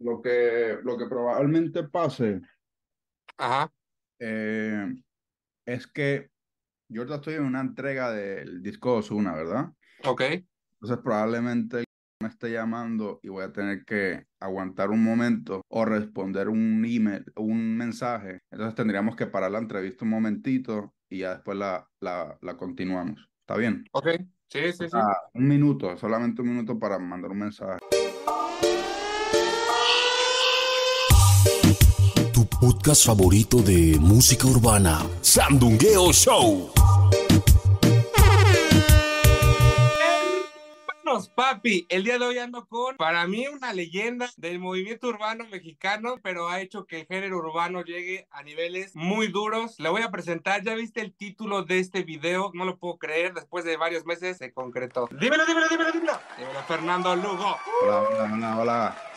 lo que, lo que probablemente pase eh, es que yo estoy en una entrega del disco Osuna, ¿verdad? Ok. Entonces probablemente me esté llamando y voy a tener que aguantar un momento o responder un email, un mensaje. Entonces tendríamos que parar la entrevista un momentito y ya después la, la, continuamos. ¿Está bien? Ok. Sí, sí, sí. Ah, un minuto, solamente un minuto para mandar un mensaje. podcast favorito de música urbana, Sandungueo Show. papi. El día de hoy ando con, para mí, una leyenda del movimiento urbano mexicano, pero ha hecho que el género urbano llegue a niveles muy duros. Le voy a presentar. Ya viste el título de este video, no lo puedo creer. Después de varios meses se concretó. Dímelo, dímelo, dímelo, dímelo. Dímelo, Fernando Lugo. hola, hola. hola.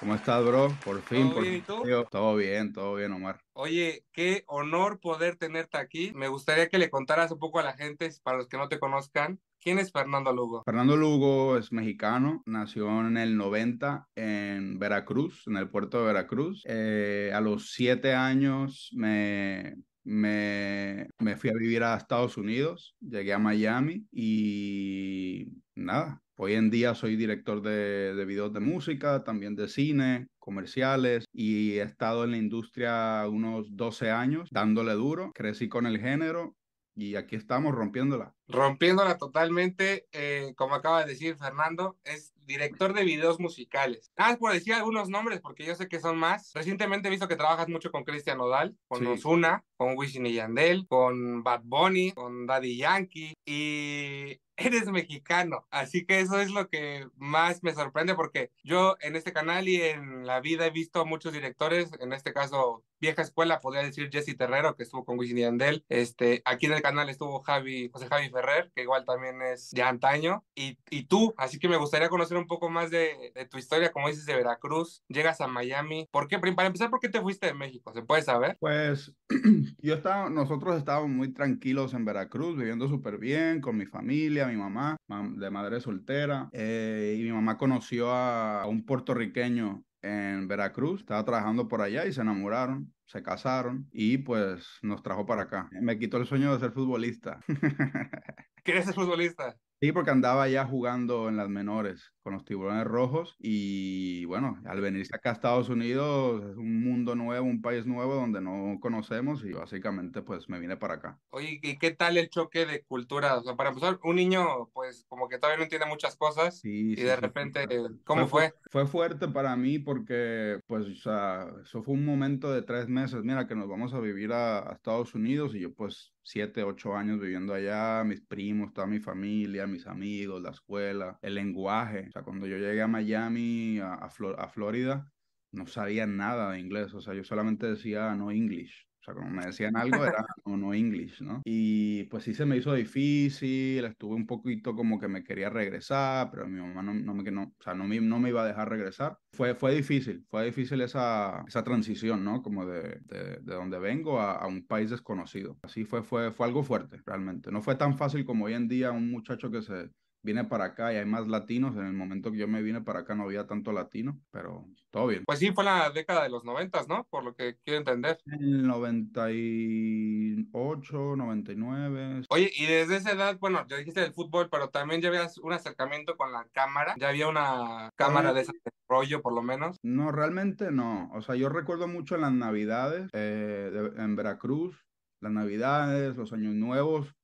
¿Cómo estás, bro? Por fin, ¿Todo por bien, fin. Todo bien, todo bien, Omar. Oye, qué honor poder tenerte aquí. Me gustaría que le contaras un poco a la gente, para los que no te conozcan, ¿Quién es Fernando Lugo? Fernando Lugo es mexicano, nació en el 90 en Veracruz, en el puerto de Veracruz. Eh, a los siete años me, me, me fui a vivir a Estados Unidos, llegué a Miami y nada, Hoy en día soy director de, videos de música, también de cine, comerciales y he estado en la industria unos 12 años dándole duro. Crecí con el género y aquí estamos rompiéndola. Rompiéndola totalmente, eh, como acaba de decir Fernando, es director de videos musicales. Ah, por decir algunos nombres, porque yo sé que son más. Recientemente he visto que trabajas mucho con Cristian Odal, con Ozuna, con Wisin y Yandel, con Bad Bunny, con Daddy Yankee y eres mexicano. Así que eso es lo que más me sorprende porque yo en este canal y en la vida he visto a muchos directores, en este caso vieja escuela, podría decir Jesse Terrero, que estuvo con Wisin y Andel. Este, aquí en el canal estuvo Javi, José Javi Ferrer, que igual también es De antaño, y, y tú. Así que me gustaría conocer un poco más de, de, tu historia, como dices, de Veracruz. Llegas a Miami. ¿Por qué? Para empezar, ¿por qué te fuiste de México? ¿Se puede saber? Pues yo estaba, nosotros estábamos muy tranquilos en Veracruz, viviendo súper bien, con mi familia, mi mamá, de madre soltera, eh, y mi mamá conoció a, a un puertorriqueño en Veracruz, estaba trabajando por allá y se enamoraron, se casaron y pues nos trajo para acá. Me quitó el sueño de ser futbolista. ¿Quieres ser futbolista? Sí, porque andaba ya jugando en las menores con los tiburones rojos y bueno, al venirse acá a Estados Unidos es un mundo nuevo, un país nuevo donde no conocemos y básicamente pues me vine para acá. Oye, ¿y qué tal el choque de cultura? O sea, para empezar, un niño pues como que todavía no entiende muchas cosas y de repente, ¿cómo fue, fue? fuerte para mí porque pues o sea, eso fue un momento de tres meses, mira que nos vamos a vivir a Estados Unidos y yo pues siete, ocho años viviendo allá, mis primos, toda mi familia, mis amigos, la escuela, el lenguaje. O sea, cuando yo llegué a Miami, a, Flor a Florida, no sabía nada de inglés. O sea, yo solamente decía ah, no English. O sea, como me decían algo era no, no English, ¿no? Y pues sí se me hizo difícil, estuve un poquito como que me quería regresar, pero mi mamá no, no me, no, o sea, no, me, no me iba a dejar regresar. Fue, fue difícil, fue difícil esa, esa transición, ¿no? Como de, de, de donde vengo a, a, un país desconocido. Así fue, fue, fue algo fuerte, realmente. No fue tan fácil como hoy en día un muchacho que se vine para acá y hay más latinos. En el momento que yo me vine para acá no había tanto latino, pero todo bien. Pues sí, fue la década de los noventas, ¿no? Por lo que quiero entender. En el 98, 99. Oye, y desde esa edad, bueno, ya dijiste del fútbol, pero también ya habías un acercamiento con la cámara. Ya había una cámara de ese rollo, por lo menos. No, realmente no. O sea, yo recuerdo mucho las navidades eh, en Veracruz. Las navidades, los años nuevos,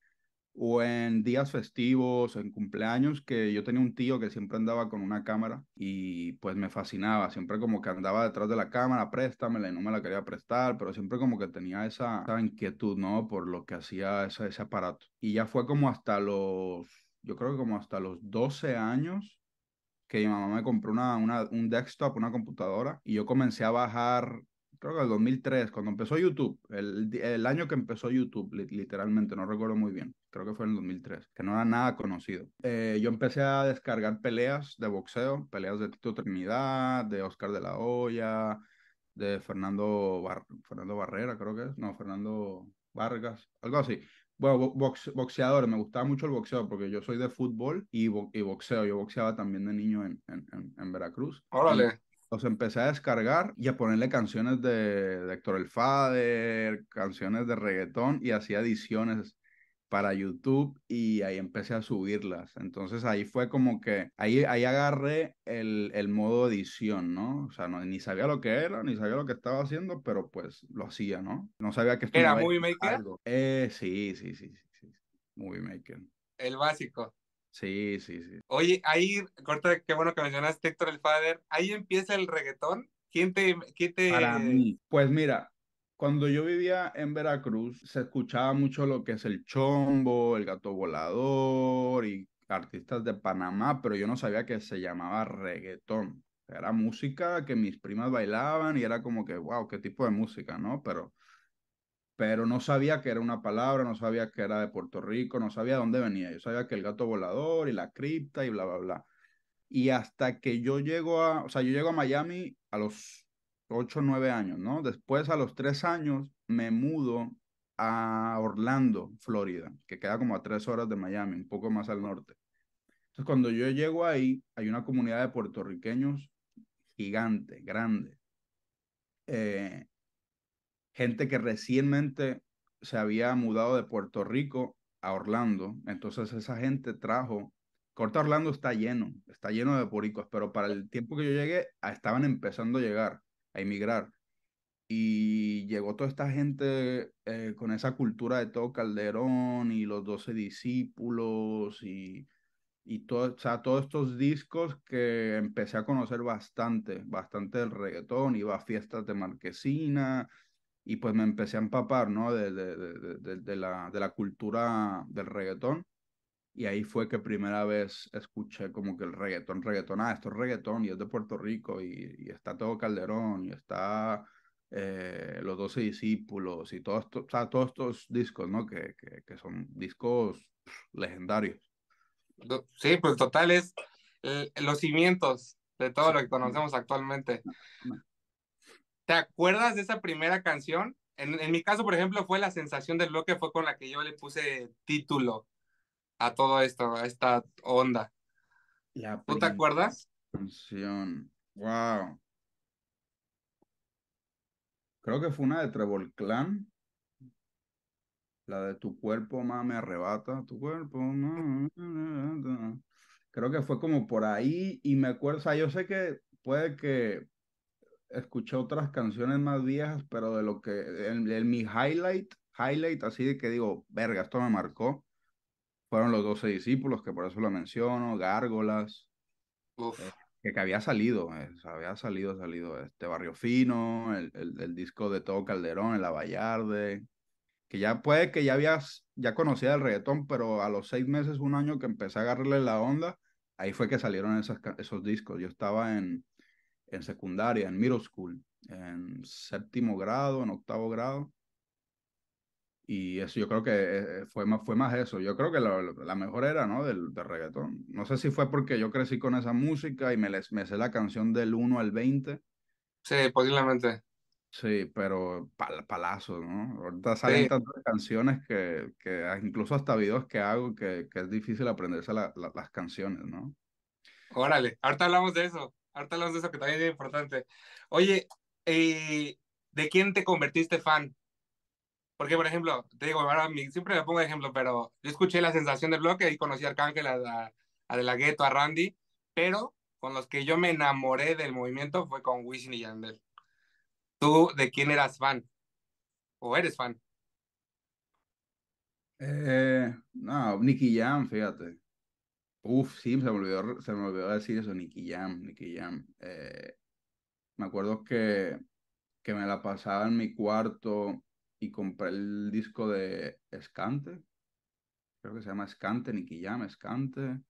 o en días festivos, en cumpleaños, que yo tenía un tío que siempre andaba con una cámara y pues me fascinaba, siempre como que andaba detrás de la cámara, préstamela y no me la quería prestar, pero siempre como que tenía esa, inquietud, ¿no? Por lo que hacía ese aparato. Y ya fue como hasta los, yo creo que como hasta los 12 años que mi mamá me compró una, una, un desktop, una computadora, y yo comencé a bajar creo que el 2003, cuando empezó YouTube, el, el año que empezó YouTube, literalmente, no recuerdo muy bien, creo que fue en el 2003, que no era nada conocido. Eh, yo empecé a descargar peleas de boxeo, peleas de Tito Trinidad, de Oscar de la Hoya, de Fernando, Fernando Barrera, creo que es, no, Fernando Vargas, algo así. Bueno, box, boxeadores, me gustaba mucho el boxeo porque yo soy de fútbol y, boxeo. Yo boxeaba también de niño en, en, en Veracruz. Órale empecé a descargar y a ponerle canciones de, de Héctor El canciones de reggaetón y hacía ediciones para YouTube y ahí empecé a subirlas. Entonces ahí fue como que, ahí, ahí agarré el, el modo edición, ¿no? O sea, no, ni sabía lo que era, ni sabía lo que estaba haciendo, pero pues lo hacía, ¿no? No sabía que ¿Era muy Maker? sí, sí, sí, sí, sí. Maker. El básico. Sí, sí, sí. Oye, ahí, corta, qué bueno que mencionaste Héctor el Father. Ahí empieza el reggaetón. ¿Quién te, Para mí, pues mira, cuando yo vivía en Veracruz, se escuchaba mucho lo que es el chombo, el gato volador y artistas de Panamá, pero yo no sabía que se llamaba reggaetón. Era música que mis primas bailaban y era como que, wow, qué tipo de música, ¿no? Pero pero no sabía que era una palabra, no sabía que era de Puerto Rico, no sabía dónde venía. Yo sabía que el gato volador y la cripta y bla, bla, bla. Y hasta que yo llego a, o sea, yo llego a Miami a los 8 o 9 años, ¿no? Después a los 3 años me mudo a Orlando, Florida, que queda como a 3 horas de Miami, un poco más al norte. Entonces cuando yo llego ahí, hay una comunidad de puertorriqueños gigante, grande. Eh, gente que recientemente se había mudado de Puerto Rico a Orlando. Entonces esa gente trajo, Corta Orlando está lleno, está lleno de poricos, pero para el tiempo que yo llegué, ah, estaban empezando a llegar, a emigrar. Y llegó toda esta gente eh, con esa cultura de todo Calderón y los doce discípulos y, y todo, o todos estos discos que empecé a conocer bastante, bastante del reggaetón, iba a fiestas de marquesina, y pues me empecé a empapar, ¿no? De, de, de, de, la, de la cultura del reggaetón. Y ahí fue que primera vez escuché como que el reggaetón, reggaetón, ah, esto es reggaetón y es de Puerto Rico y, está todo Calderón y está eh, Los Doce Discípulos y todo todos estos discos, ¿no? Que, que, son discos legendarios. Sí, pues total es eh, los cimientos de todo lo que conocemos actualmente. ¿Te acuerdas de esa primera canción? En, mi caso, por ejemplo, fue la sensación del bloque, fue con la que yo le puse título a todo esto, a esta onda. La ¿Tú te acuerdas? Canción. Wow. Creo que fue una de Trevor Clan. La de tu cuerpo mami, me arrebata, tu cuerpo Creo que fue como por ahí y me acuerdo, o sea, yo sé que puede que escuché otras canciones más viejas, pero de lo que, el mi highlight, highlight así de que digo, verga, esto me marcó, fueron los 12 discípulos, que por eso lo menciono, Gárgolas, eh, que, que, había salido, eh, había salido, salido este Barrio Fino, el, disco de Todo Calderón, el Avallarde, que ya puede que ya habías, ya conocía el reggaetón, pero a los seis meses, un año que empecé a agarrarle la onda, ahí fue que salieron esos discos. Yo estaba en, en secundaria, en middle school, en séptimo grado, en octavo grado. Y eso yo creo que eh, eh, fue más, fue más eso. Yo creo que la, mejor era, ¿no? Del, del, reggaetón. No sé si fue porque yo crecí con esa música y me, les, me sé la canción del 1 al 20. Sí, posiblemente. Sí, pero pal, palazo, ¿no? Ahorita salen tantas canciones que, que, incluso hasta videos que hago que, que es difícil aprenderse las canciones, ¿no? Órale, ahorita hablamos de eso. Ahorita hablamos de eso que también es importante. Oye, eh, ¿de quién te convertiste fan? Porque, por ejemplo, te digo, siempre me pongo de ejemplo, pero yo escuché La Sensación del Bloque y conocí a Arcángel, a, De La Gueto, a Randy, pero con los que yo me enamoré del movimiento fue con Wisin y Yandel. ¿Tú de quién eras fan? ¿O eres fan? Eh, no, Nicky Jam, fíjate. Uf, sí, se me olvidó, se decir eso, Nicky Jam, Nicky Jam. Eh, me acuerdo que, que me la pasaba en mi cuarto y compré el disco de Escante, creo que se llama Escante, Nicky Jam, Escante.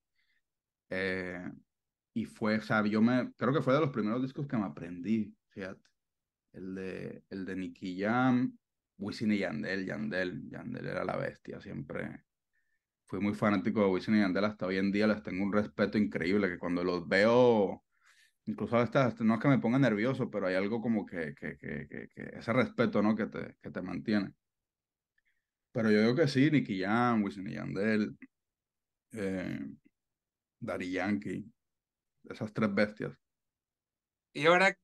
Eh, y fue, o sea, yo me, creo que fue de los primeros discos que me aprendí, fíjate. El de, el de Nicky Jam, Wisin y Yandel, Yandel, Yandel era la bestia, siempre fui muy fanático de Wisin y Yandel hasta hoy en día, les tengo un respeto increíble, que cuando los veo, incluso hasta, no es que me ponga nervioso, pero hay algo como que, que, ese respeto, ¿no? Que te, que te mantiene. Pero yo digo que sí, Nicky Jam, Wisin y Yandel, eh, Yankee, esas tres bestias. Y ahora,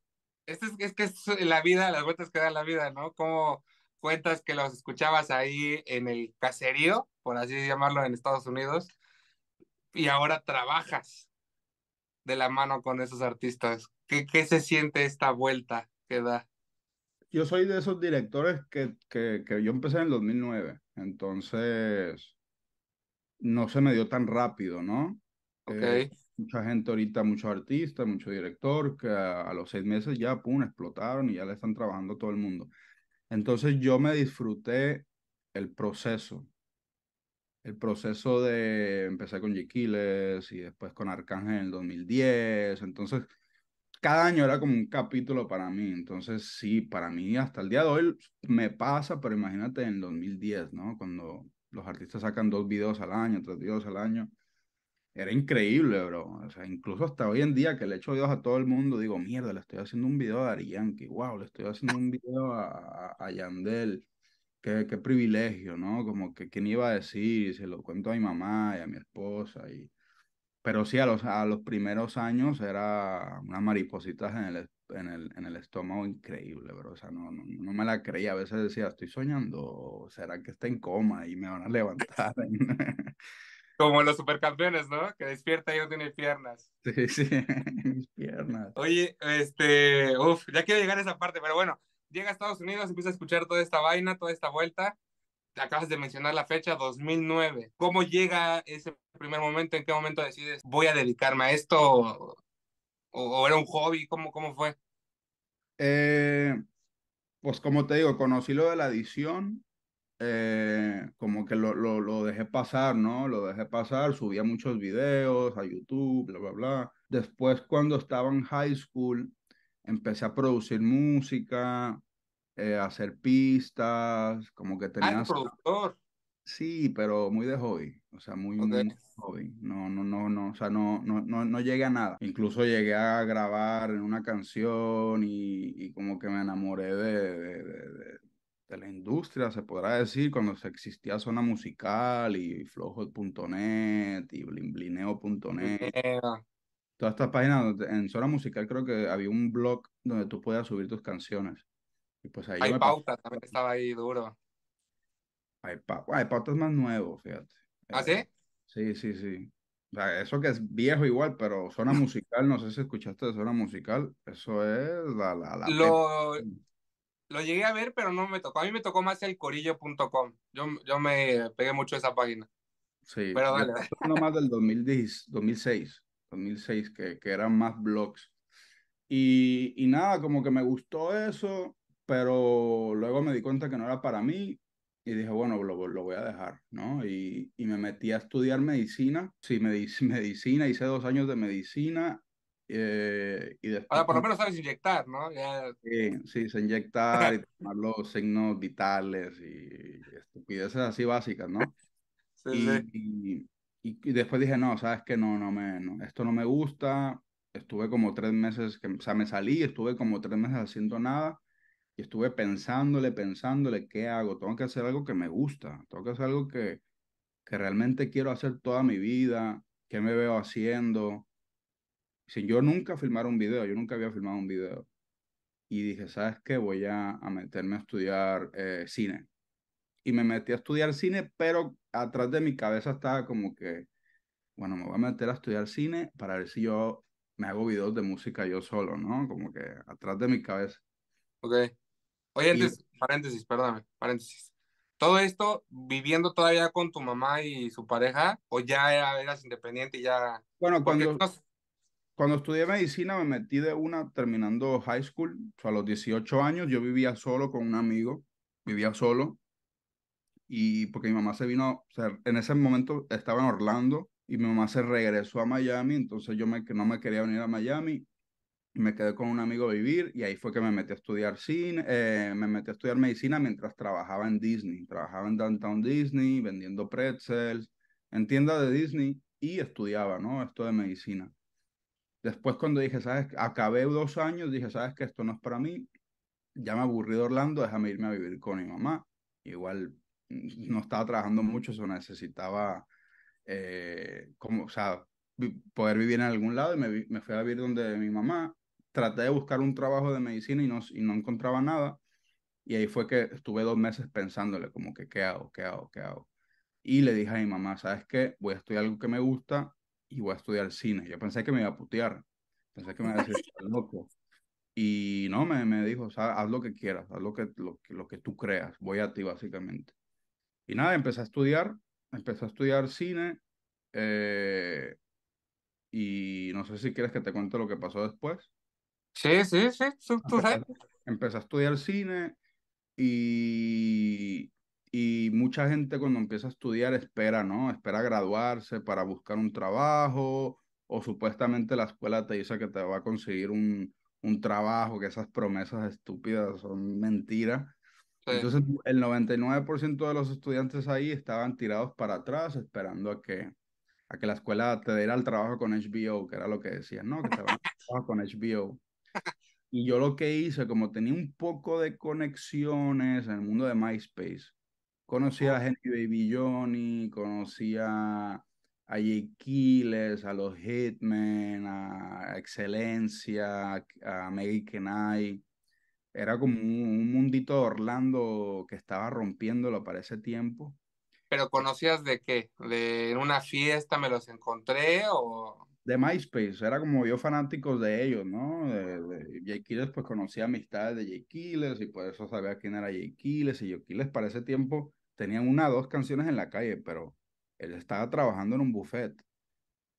este es, es que es la vida, las vueltas que da la vida, ¿no? Como cuentas que los escuchabas ahí en el caserío, por así llamarlo, en Estados Unidos, y ahora trabajas de la mano con esos artistas. ¿Qué, se siente esta vuelta que da? Yo soy de esos directores que, que, que yo empecé en el 2009, entonces no se me dio tan rápido, ¿no? Eh, okay. mucha gente ahorita, muchos artistas, mucho director, que a, los seis meses ya, pum, explotaron y ya le están trabajando todo el mundo. Entonces yo me disfruté el proceso. El proceso de empezar con Jequiles y después con Arcángel en el 2010. Entonces, cada año era como un capítulo para mí. Entonces, sí, para mí hasta el día de hoy me pasa, pero imagínate en el 2010, ¿no? Cuando los artistas sacan dos videos al año, tres videos al año era increíble, bro. O sea, incluso hasta hoy en día que le echo videos a todo el mundo, digo, mierda, le estoy haciendo un video a Darían, que wow, le estoy haciendo un video a, a, Yandel. Qué, qué, privilegio, ¿no? Como que quién iba a decir, se lo cuento a mi mamá y a mi esposa. Y... Pero sí, a los, a los primeros años era unas maripositas en el, en el, en el estómago increíble, bro. O sea, no, no, no, me la creía. A veces decía, estoy soñando, ¿será que está en coma y me van a levantar? Como los supercampeones, ¿no? Que despierta y no tiene piernas. Sí, sí, mis piernas. Oye, este, uf, ya quiero llegar a esa parte, pero bueno, llega a Estados Unidos, empieza a escuchar toda esta vaina, toda esta vuelta. Acabas de mencionar la fecha 2009. ¿Cómo llega ese primer momento? ¿En qué momento decides voy a dedicarme a esto? ¿O, era un hobby? ¿Cómo, cómo fue? Eh, pues como te digo, conocí lo de la edición eh, como que lo, dejé pasar, ¿no? Lo dejé pasar, subía muchos videos a YouTube, bla, bla, bla. Después cuando estaba en high school, empecé a producir música, eh, hacer pistas, como que ah, tenía... productor? Sí, pero muy de hobby, o sea, muy, de hobby. No, no, no, no, o sea, no, no, no, no llegué a nada. Incluso llegué a grabar una canción y, como que me enamoré de de la industria, se podrá decir, cuando existía zona musical y flojo.net y blinblineo.net Todas estas páginas, en zona musical creo que había un blog donde tú podías subir tus canciones. Y pues ahí Hay pauta, también estaba ahí duro. Hay, pa... pautas más nuevos, fíjate. ¿Ah, eh, sí? Sí, sí, sí. O sea, eso que es viejo igual, pero zona musical, no sé si escuchaste de zona musical, eso es la... Mm. Lo llegué a ver, pero no me tocó. A mí me tocó más el corillo.com. Yo, yo me pegué mucho esa página. Sí, pero dale. no más del 2010, 2006, 2006, que, que eran más blogs. Y, y nada, como que me gustó eso, pero luego me di cuenta que no era para mí y dije, bueno, lo, voy a dejar, ¿no? Y, y, me metí a estudiar medicina, sí, medicina, hice dos años de medicina eh, y después, Ahora, por lo menos sabes inyectar, ¿no? Sí, sí, se inyectar y tomar los signos vitales y estupideces así básicas, ¿no? Sí, y, después dije, no, sabes que no, no me, esto no me gusta. Estuve como tres meses, que, o sea, me salí, estuve como tres meses haciendo nada y estuve pensándole, pensándole, ¿qué hago? Tengo que hacer algo que me gusta, tengo que hacer algo que, que realmente quiero hacer toda mi vida, que me veo haciendo sin yo nunca filmar un video, yo nunca había filmado un video. Y dije, ¿sabes qué? Voy a, meterme a estudiar eh, cine. Y me metí a estudiar cine, pero atrás de mi cabeza estaba como que, bueno, me voy a meter a estudiar cine para ver si yo me hago videos de música yo solo, ¿no? Como que atrás de mi cabeza. Ok. Oye, paréntesis, perdóname, paréntesis. ¿Todo esto viviendo todavía con tu mamá y su pareja o ya eras independiente y ya... Bueno, cuando... Cuando estudié medicina me metí de una terminando high school, a los 18 años yo vivía solo con un amigo, vivía solo, y porque mi mamá se vino, o sea, en ese momento estaba en Orlando y mi mamá se regresó a Miami, entonces yo no me quería venir a Miami y me quedé con un amigo a vivir y ahí fue que me metí a estudiar cine, eh, me metí a estudiar medicina mientras trabajaba en Disney, trabajaba en Downtown Disney vendiendo pretzels en tienda de Disney y estudiaba, ¿no? Esto de medicina. Después cuando dije, sabes, acabé dos años, dije, sabes que esto no es para mí, ya me aburrí de Orlando, déjame irme a vivir con mi mamá. Igual mm, no estaba trabajando mucho, se necesitaba, eh, como, o sea, poder vivir en algún lado y me, fui a vivir donde mi mamá. Traté de buscar un trabajo de medicina y no, y no encontraba nada. Y ahí fue que estuve dos meses pensándole como que, ¿qué hago? ¿Qué hago? ¿Qué hago? Y le dije a mi mamá, ¿sabes qué? Voy a estudiar algo que me gusta, y voy a estudiar cine. Yo pensé que me iba a putear, pensé que me iba a decir, loco. Y no, me, me dijo, haz lo que quieras, haz lo que, lo, lo que tú creas, voy a ti básicamente. Y nada, empecé a estudiar, empecé a estudiar cine. Eh, y no sé si quieres que te cuente lo que pasó después. Sí, sí, sí, tú, Empecé a estudiar cine y y mucha gente cuando empieza a estudiar espera, ¿no? Espera graduarse para buscar un trabajo o supuestamente la escuela te dice que te va a conseguir un, un trabajo, que esas promesas estúpidas son mentiras. Entonces el 99% de los estudiantes ahí estaban tirados para atrás esperando a que, a que la escuela te diera el trabajo con HBO, que era lo que decían, ¿no? Que te van a trabajo con HBO. Y yo lo que hice, como tenía un poco de conexiones en el mundo de MySpace, Conocí a ah. Henry Baby Johnny, conocí a, a a los Hitmen, a Excelencia, a Maggie Kenai. Era como un, mundito de Orlando que estaba rompiéndolo para ese tiempo. ¿Pero conocías de qué? ¿De una fiesta me los encontré o...? De MySpace, era como yo fanáticos de ellos, ¿no? De, pues conocía amistades de Jay y por eso sabía quién era Jay y Jay para ese tiempo tenían una o dos canciones en la calle, pero él estaba trabajando en un buffet.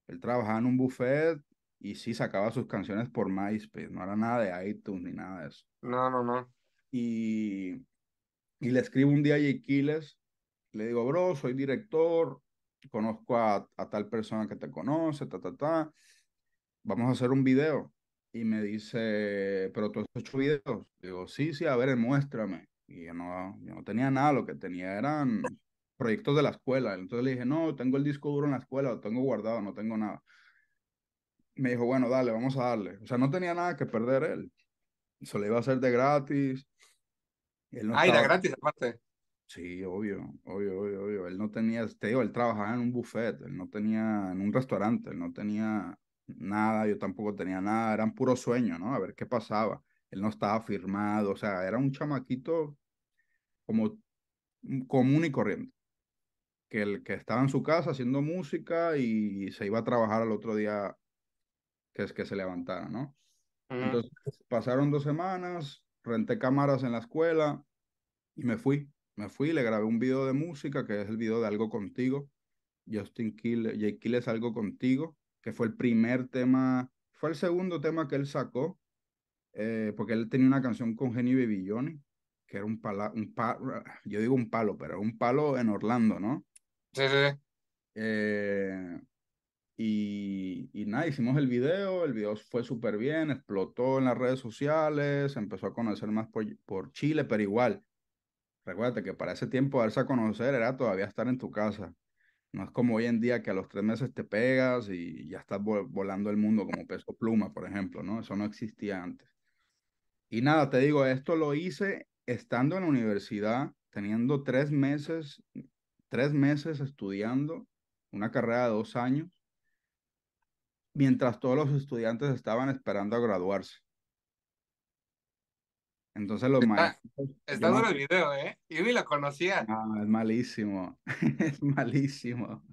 Él trabajaba en un buffet y sí sacaba sus canciones por MySpace, no era nada de iTunes ni nada de eso. No, no, no. Y, y le escribo un día a J. le digo, bro, soy director, conozco a, a, tal persona que te conoce, ta, ta, ta, vamos a hacer un video. Y me dice, pero tú has hecho videos. Digo, sí, sí, a ver, muéstrame. Y yo no, yo no tenía nada, lo que tenía eran proyectos de la escuela. Entonces le dije, no, tengo el disco duro en la escuela, lo tengo guardado, no tengo nada. Me dijo, bueno, dale, vamos a darle. O sea, no tenía nada que perder él. eso lo iba a hacer de gratis. Él no ah, gratis aparte. Sí, obvio, obvio, obvio, obvio. Él no tenía, te digo, él trabajaba en un buffet, él no tenía, en un restaurante, él no tenía nada, yo tampoco tenía nada, eran puro sueños, ¿no? A ver qué pasaba él no estaba firmado, o sea, era un chamaquito como mm, común y corriente, que el que estaba en su casa haciendo música y se iba a trabajar al otro día que es que se levantara, ¿no? Mm. Entonces pasaron dos semanas, renté cámaras en la escuela y me fui. Me fui, le grabé un video de música que es el video de Algo Contigo. Justin Kill, Jake Kill es Algo Contigo, que fue el primer tema, fue el segundo tema que él sacó eh, porque él tenía una canción con Jenny Bebillone, que era un palo, un yo digo un palo, pero un palo en Orlando, ¿no? Sí, sí, eh, y, y, nada, hicimos el video, el video fue súper bien, explotó en las redes sociales, empezó a conocer más por, Chile, pero igual, Recuerda que para ese tiempo darse a conocer era todavía estar en tu casa. No es como hoy en día que a los tres meses te pegas y ya estás volando el mundo como peso pluma, por ejemplo, ¿no? Eso no existía antes. Y nada, te digo, esto lo hice estando en la universidad, teniendo tres meses, tres meses estudiando una carrera de dos años, mientras todos los estudiantes estaban esperando a graduarse. Entonces los maestros... Está el video, ¿eh? y ni lo conocía. Ah, es malísimo. es malísimo.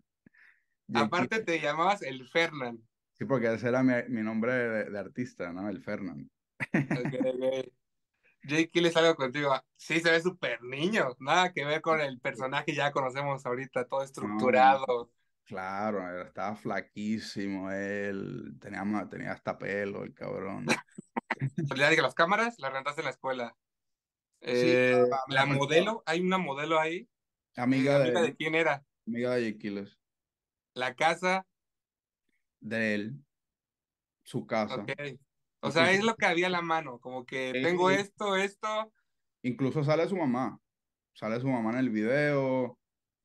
Aparte te llamabas el Fernán. Sí, porque ese era mi, nombre de, de, artista, ¿no? El Fernán. Okay, okay. algo contigo. Sí, se ve súper niño. Nada que ver con el personaje ya conocemos ahorita, todo estructurado. Mm, claro, estaba flaquísimo él. Tenía, tenía hasta pelo el cabrón. las cámaras las rentaste en la escuela. Eh, la modelo, hay una modelo ahí. Amiga, eh, de, amiga de quién era. Amiga de La casa. De él. Su casa. Okay. O sea, es lo que había a la mano, como que tengo esto, esto. Incluso sale su mamá, sale su mamá en el video,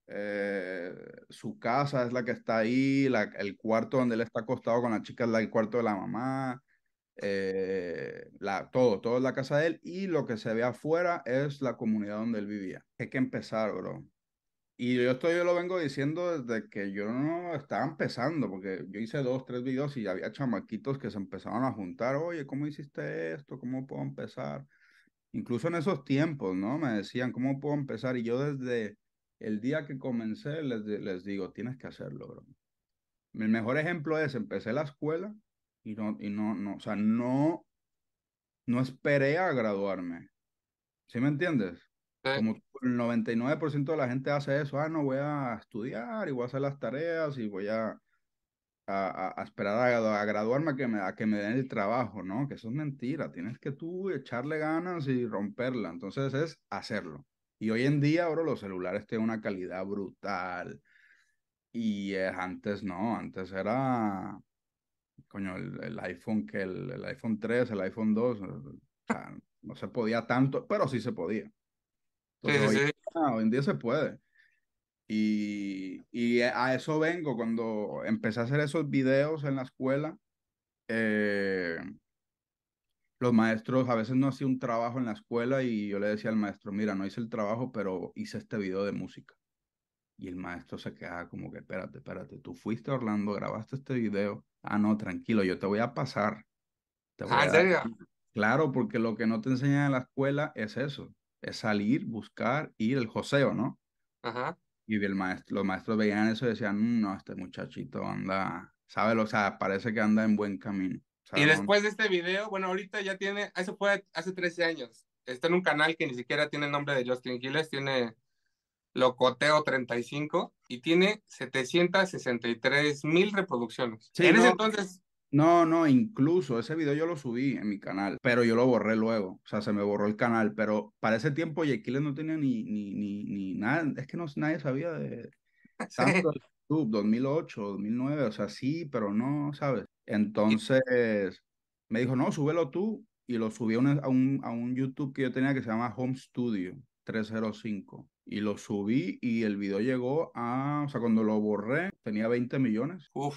eh, su casa es la que está ahí, el cuarto donde él está acostado con la chica es el cuarto de la mamá, eh, la, todo, todo es la casa de él y lo que se ve afuera es la comunidad donde él vivía. Hay que empezar, bro. Y yo esto yo lo vengo diciendo desde que yo no estaba empezando, porque yo hice dos, tres videos y había chamaquitos que se empezaron a juntar, oye, ¿cómo hiciste esto? ¿Cómo puedo empezar? Incluso en esos tiempos, ¿no? Me decían, ¿cómo puedo empezar? Y yo desde el día que comencé les, digo, tienes que hacerlo, bro. Mi mejor ejemplo es, empecé la escuela y no, y no, no, o sea, no, no esperé a graduarme. ¿Sí me entiendes? Como el 99% de la gente hace eso, ah, no, voy a estudiar y voy a hacer las tareas y voy a, a, a esperar a, graduarme a que, me, que me den el trabajo, ¿no? Que eso es mentira, tienes que tú echarle ganas y romperla, entonces es hacerlo. Y hoy en día, bro, los celulares tienen una calidad brutal. Y eh, antes no, antes era, coño, el, el iPhone que el, el, iPhone 3, el iPhone 2, no se podía tanto, pero sí se podía hoy, en día se puede. Y, a eso vengo, cuando empecé a hacer esos videos en la escuela, eh, los maestros a veces no hacían un trabajo en la escuela y yo le decía al maestro, mira, no hice el trabajo, pero hice este video de música. Y el maestro se quedaba como que, espérate, espérate, tú fuiste a Orlando, grabaste este video. Ah, no, tranquilo, yo te voy a pasar. Ah, claro, porque lo que no te enseñan en la escuela es eso es salir, buscar, ir, el joseo, ¿no? Ajá. Y el maestro, los maestros veían eso y decían, no, este muchachito anda, sabe, o sea, parece que anda en buen camino. Y después de este video, bueno, ahorita ya tiene, eso fue hace 13 años, está en un canal que ni siquiera tiene el nombre de Justin Quiles, tiene Locoteo 35 y tiene 763 mil reproducciones. en ese entonces no, no, incluso ese video yo lo subí en mi canal, pero yo lo borré luego, o sea, se me borró el canal, pero para ese tiempo Jekyll no tenía ni, ni, ni, nada, es que no, nadie sabía de tanto YouTube, 2008, 2009, o sea, sí, pero no, ¿sabes? Entonces me dijo, no, súbelo tú, y lo subí a un, a un, YouTube que yo tenía que se llama Home Studio 305 y lo subí y el video llegó a, o sea, cuando lo borré tenía 20 millones. Uf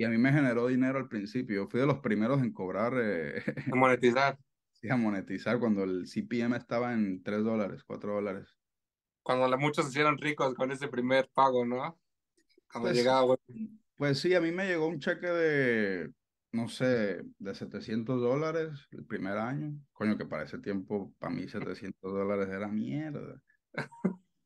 y a mí me generó dinero al principio. Yo fui de los primeros en cobrar. Eh, a monetizar. sí, a monetizar cuando el CPM estaba en 3 dólares, 4 dólares. Cuando muchos se hicieron ricos con ese primer pago, ¿no? Cuando pues, llegaba. Pues sí, a mí me llegó un cheque de, no sé, de 700 dólares el primer año. Coño, que para ese tiempo, para mí 700 dólares era mierda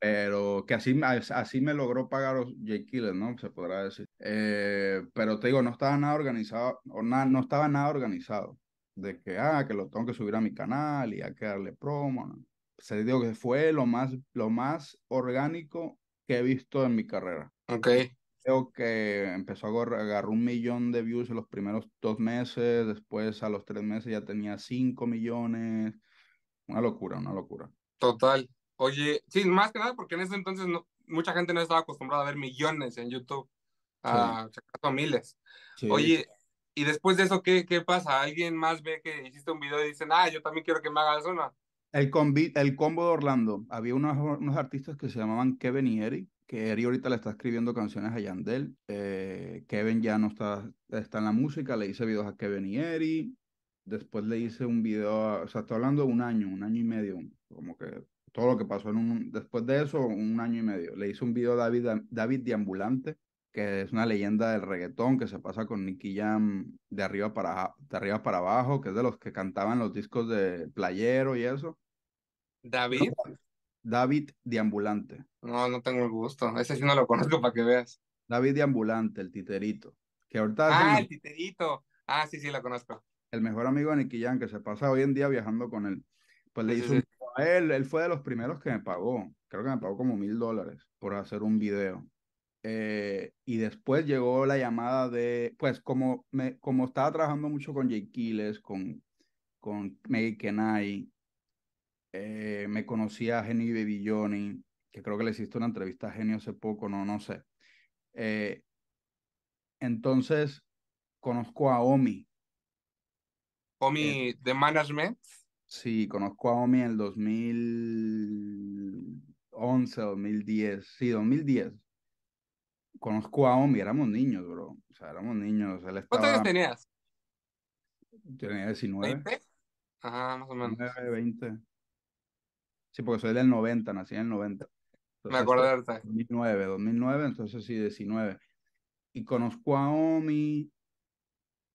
pero que así, así me logró pagar J Killer, ¿no? Se podrá decir. Eh, pero te digo, no estaba nada organizado, o no estaba nada organizado de que, ah, que lo tengo que subir a mi canal y hay que darle promo. Se digo que fue lo más, lo más orgánico que he visto en mi carrera. Ok. Creo que empezó a agarrar un millón de views en los primeros dos meses, después a los tres meses ya tenía cinco millones. Una locura, una locura. Total, Oye, sí, más que nada porque en ese entonces no, mucha gente no estaba acostumbrada a ver millones en YouTube, a, ah, a miles. Oye, y después de eso, ¿qué, ¿qué pasa? ¿Alguien más ve que hiciste un video y dicen, ah, yo también quiero que me hagas una? El, el combo de Orlando, había unos, unos artistas que se llamaban Kevin y Eric, que Eri ahorita le está escribiendo canciones a Yandel. Eh, Kevin ya no está, está en la música, le hice videos a Kevin y Eri. Después le hice un video, o sea, estoy hablando de un año, un año y medio, como que todo lo que pasó en un, después de eso, un año y medio. Le hice un video a David, David de que es una leyenda del reggaetón que se pasa con Nicky Jam de arriba, para, de arriba para abajo, que es de los que cantaban los discos de Playero y eso. David. David de No, no tengo el gusto. Ese sí no lo conozco para que veas. David de el titerito. Que ahorita ah, el... titerito. Ah, sí, sí, lo conozco. El mejor amigo de Nicky Jam que se pasa hoy en día viajando con él. Pues le hizo un él, fue de los primeros que me pagó. Creo que me pagó como mil dólares por hacer un video. Eh, y después llegó la llamada de, pues como, me, como estaba trabajando mucho con Jake con, con Kenai, eh, me conocía a Jenny y que creo que le hiciste una entrevista a Genio hace poco, no, no sé. Eh, entonces, conozco a Omi. Omi de Management. Sí, conozco a Omi en el 2011, 2010. Sí, 2010. Conozco a Omi, éramos niños, bro. O sea, éramos niños. ¿Cuántos años tenías? Tenía 19. ¿20? Ajá, más o menos. 19, 20. Sí, porque soy del 90, nací en el 90. Me acuerdo de 2009, 2009, entonces sí, 19. Y conozco a Omi.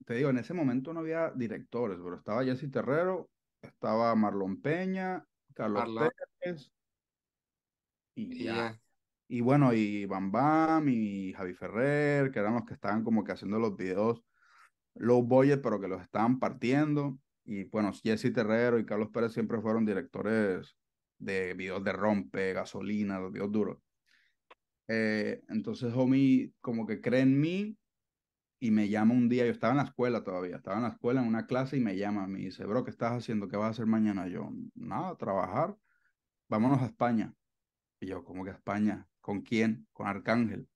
Te digo, en ese momento no había directores, bro. estaba Jesse Terrero, estaba Marlon Peña, Carlos Pérez. Y, y bueno, y Bam Bam y Javi Ferrer, que eran los que estaban como que haciendo los videos low budget, pero que los estaban partiendo. Y bueno, Jesse Terrero y Carlos Pérez siempre fueron directores de videos de rompe, gasolina, los videos duros. Eh, entonces, homie, como que cree en mí y me llama un día, yo estaba en la escuela todavía, estaba en la escuela en una clase y me llama, me dice, bro, ¿qué estás haciendo? ¿Qué vas a hacer mañana? Yo, nada, trabajar, vámonos a España. Y yo, ¿cómo que a España? ¿Con quién? Con Arcángel.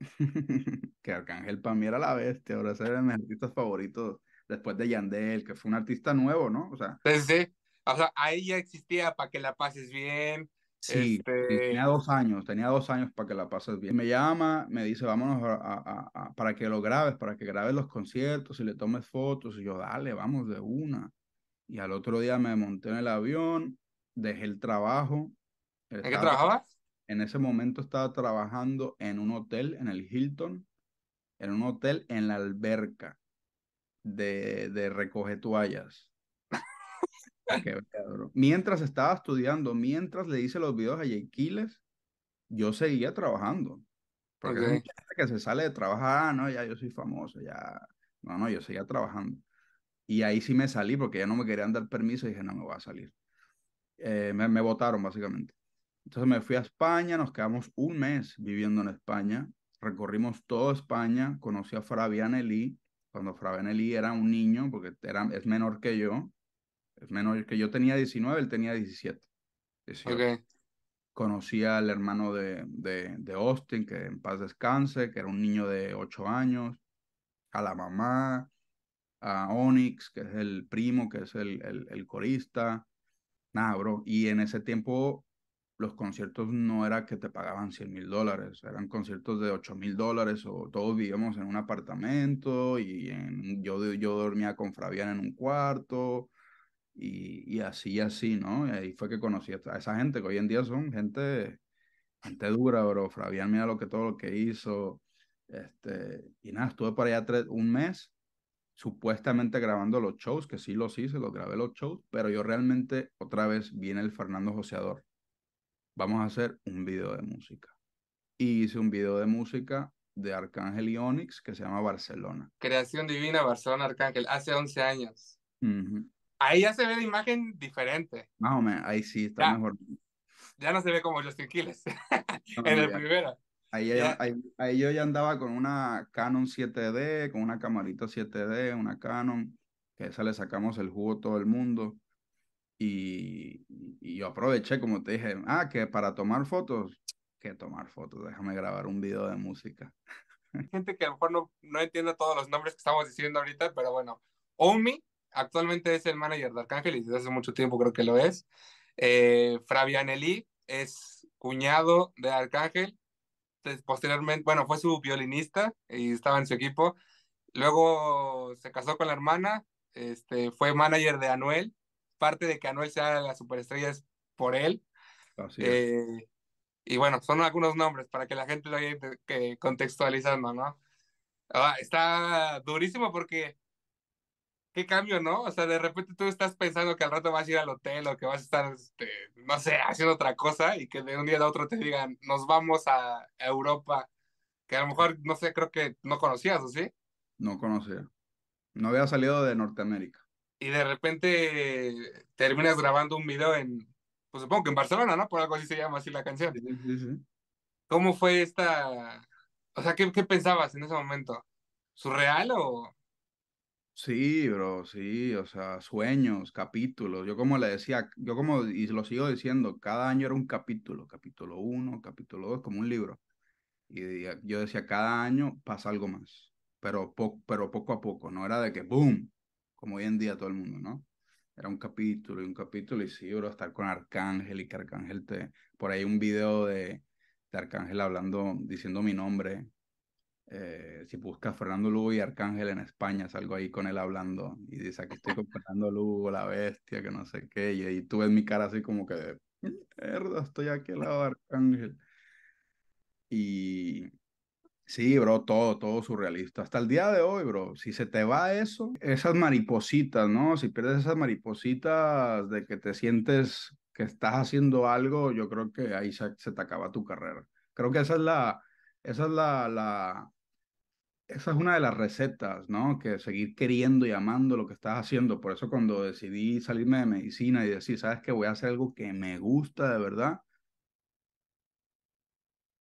que Arcángel para mí era la bestia, ahora ser mis mis favoritos después de Yandel, que fue un artista nuevo, ¿no? O sea, sí, sí. O sea, ahí ya existía para que la pases bien, Sí, este tenía dos años, tenía dos años para que la pases bien. Me llama, me dice, vámonos para que lo grabes, para que grabes los conciertos y le tomes fotos. Y yo, dale, vamos de una. Y al otro día me monté en el avión, dejé el trabajo. ¿En qué trabajabas? En ese momento estaba trabajando en un hotel, en el Hilton, en un hotel en la alberca de, de recoger toallas. Mientras estaba estudiando, mientras le hice los videos a Jequiles, yo seguía trabajando. Porque que se sale de trabajar, ah, no, ya yo soy famoso, ya. No, no, yo seguía trabajando. Y ahí sí me salí porque ya no me querían dar permiso y dije, no me voy a salir. Eh, me votaron básicamente. Entonces me fui a España, nos quedamos un mes viviendo en España, recorrimos toda España, conocí a Fabián Elí, cuando Fabián Elí era un niño, porque era, es menor que yo, es menor que yo tenía 19, él tenía 17. 18. Conocí al hermano de, Austin, que en paz descanse, que era un niño de 8 años, a la mamá, a Onyx, que es el primo, que es el, el, corista. Nada, bro. Y en ese tiempo los conciertos no era que te pagaban 100 mil dólares, eran conciertos de 8 mil dólares o todos vivíamos en un apartamento y yo, yo dormía con Fabián en un cuarto, y, y así, así, ¿no? Y ahí fue que conocí a esa gente que hoy en día son gente, gente dura, bro. Fabián, mira lo que todo lo que hizo. Este, y nada, estuve por allá un mes, supuestamente grabando los shows, que sí los hice, los grabé los shows, pero yo realmente, otra vez, viene el Fernando Joseador. Vamos a hacer un video de música. Y hice un video de música de Arcángel y que se llama Barcelona. Creación Divina Barcelona Arcángel, hace 11 años. Ahí ya se ve la imagen diferente. Más o menos, ahí sí está mejor. Ya no se ve como Justin Quiles en el primero. Ahí, ahí, yo ya andaba con una Canon 7D, con una camarita 7D, una Canon, que a esa le sacamos el jugo todo el mundo. Y, yo aproveché, como te dije, ah, que para tomar fotos, que tomar fotos, déjame grabar un video de música. Gente que a lo mejor no, no entiende todos los nombres que estamos diciendo ahorita, pero bueno, Omi actualmente es el manager de Arcángel y desde hace mucho tiempo creo que lo es. Eh, Fravianelli es cuñado de Arcángel. posteriormente, bueno, fue su violinista y estaba en su equipo. Luego se casó con la hermana, este, fue manager de Anuel. Parte de que Anuel sea la superestrella es por él. Eh, y bueno, son algunos nombres para que la gente lo vaya contextualizando, ¿no? Ah, está durísimo porque qué cambio, ¿no? O sea, de repente tú estás pensando que al rato vas a ir al hotel o que vas a estar, este, no sé, haciendo otra cosa y que de un día a otro te digan, nos vamos a Europa, que a lo mejor, no sé, creo que no conocías, ¿o sí? No conocía. No había salido de Norteamérica. Y de repente terminas grabando un video en, pues supongo que en Barcelona, ¿no? Por algo así se llama así la canción. ¿Cómo fue esta? O sea, ¿qué, qué pensabas en ese momento? ¿Surreal o, Sí, bro, sí, o sea, sueños, capítulos. Yo como le decía, yo como, y lo sigo diciendo, cada año era un capítulo, capítulo uno, capítulo dos, como un libro. Y yo decía, cada año pasa algo más, pero, pero poco a poco, no era de que, ¡boom!, como hoy en día todo el mundo, ¿no? Era un capítulo y un capítulo, y sí, bro, estar con Arcángel y que Arcángel te... Por ahí un video de, de Arcángel hablando, diciendo mi nombre, eh, si buscas Fernando Lugo y Arcángel en España, salgo ahí con él hablando y dice, aquí estoy con Fernando Lugo, la bestia, que no sé qué, y, y tú ves mi cara así como que, mierda, estoy aquí al lado de Arcángel. Y sí, bro, todo, todo surrealista. Hasta el día de hoy, bro, si se te va eso, esas maripositas, ¿no? Si pierdes esas maripositas de que te sientes que estás haciendo algo, yo creo que ahí se, te acaba tu carrera. Creo que esa es la, esa es la, la, esa es una de las recetas, ¿no? Que seguir queriendo y amando lo que estás haciendo. Por eso cuando decidí salirme de medicina y decir, sabes qué? voy a hacer algo que me gusta de verdad,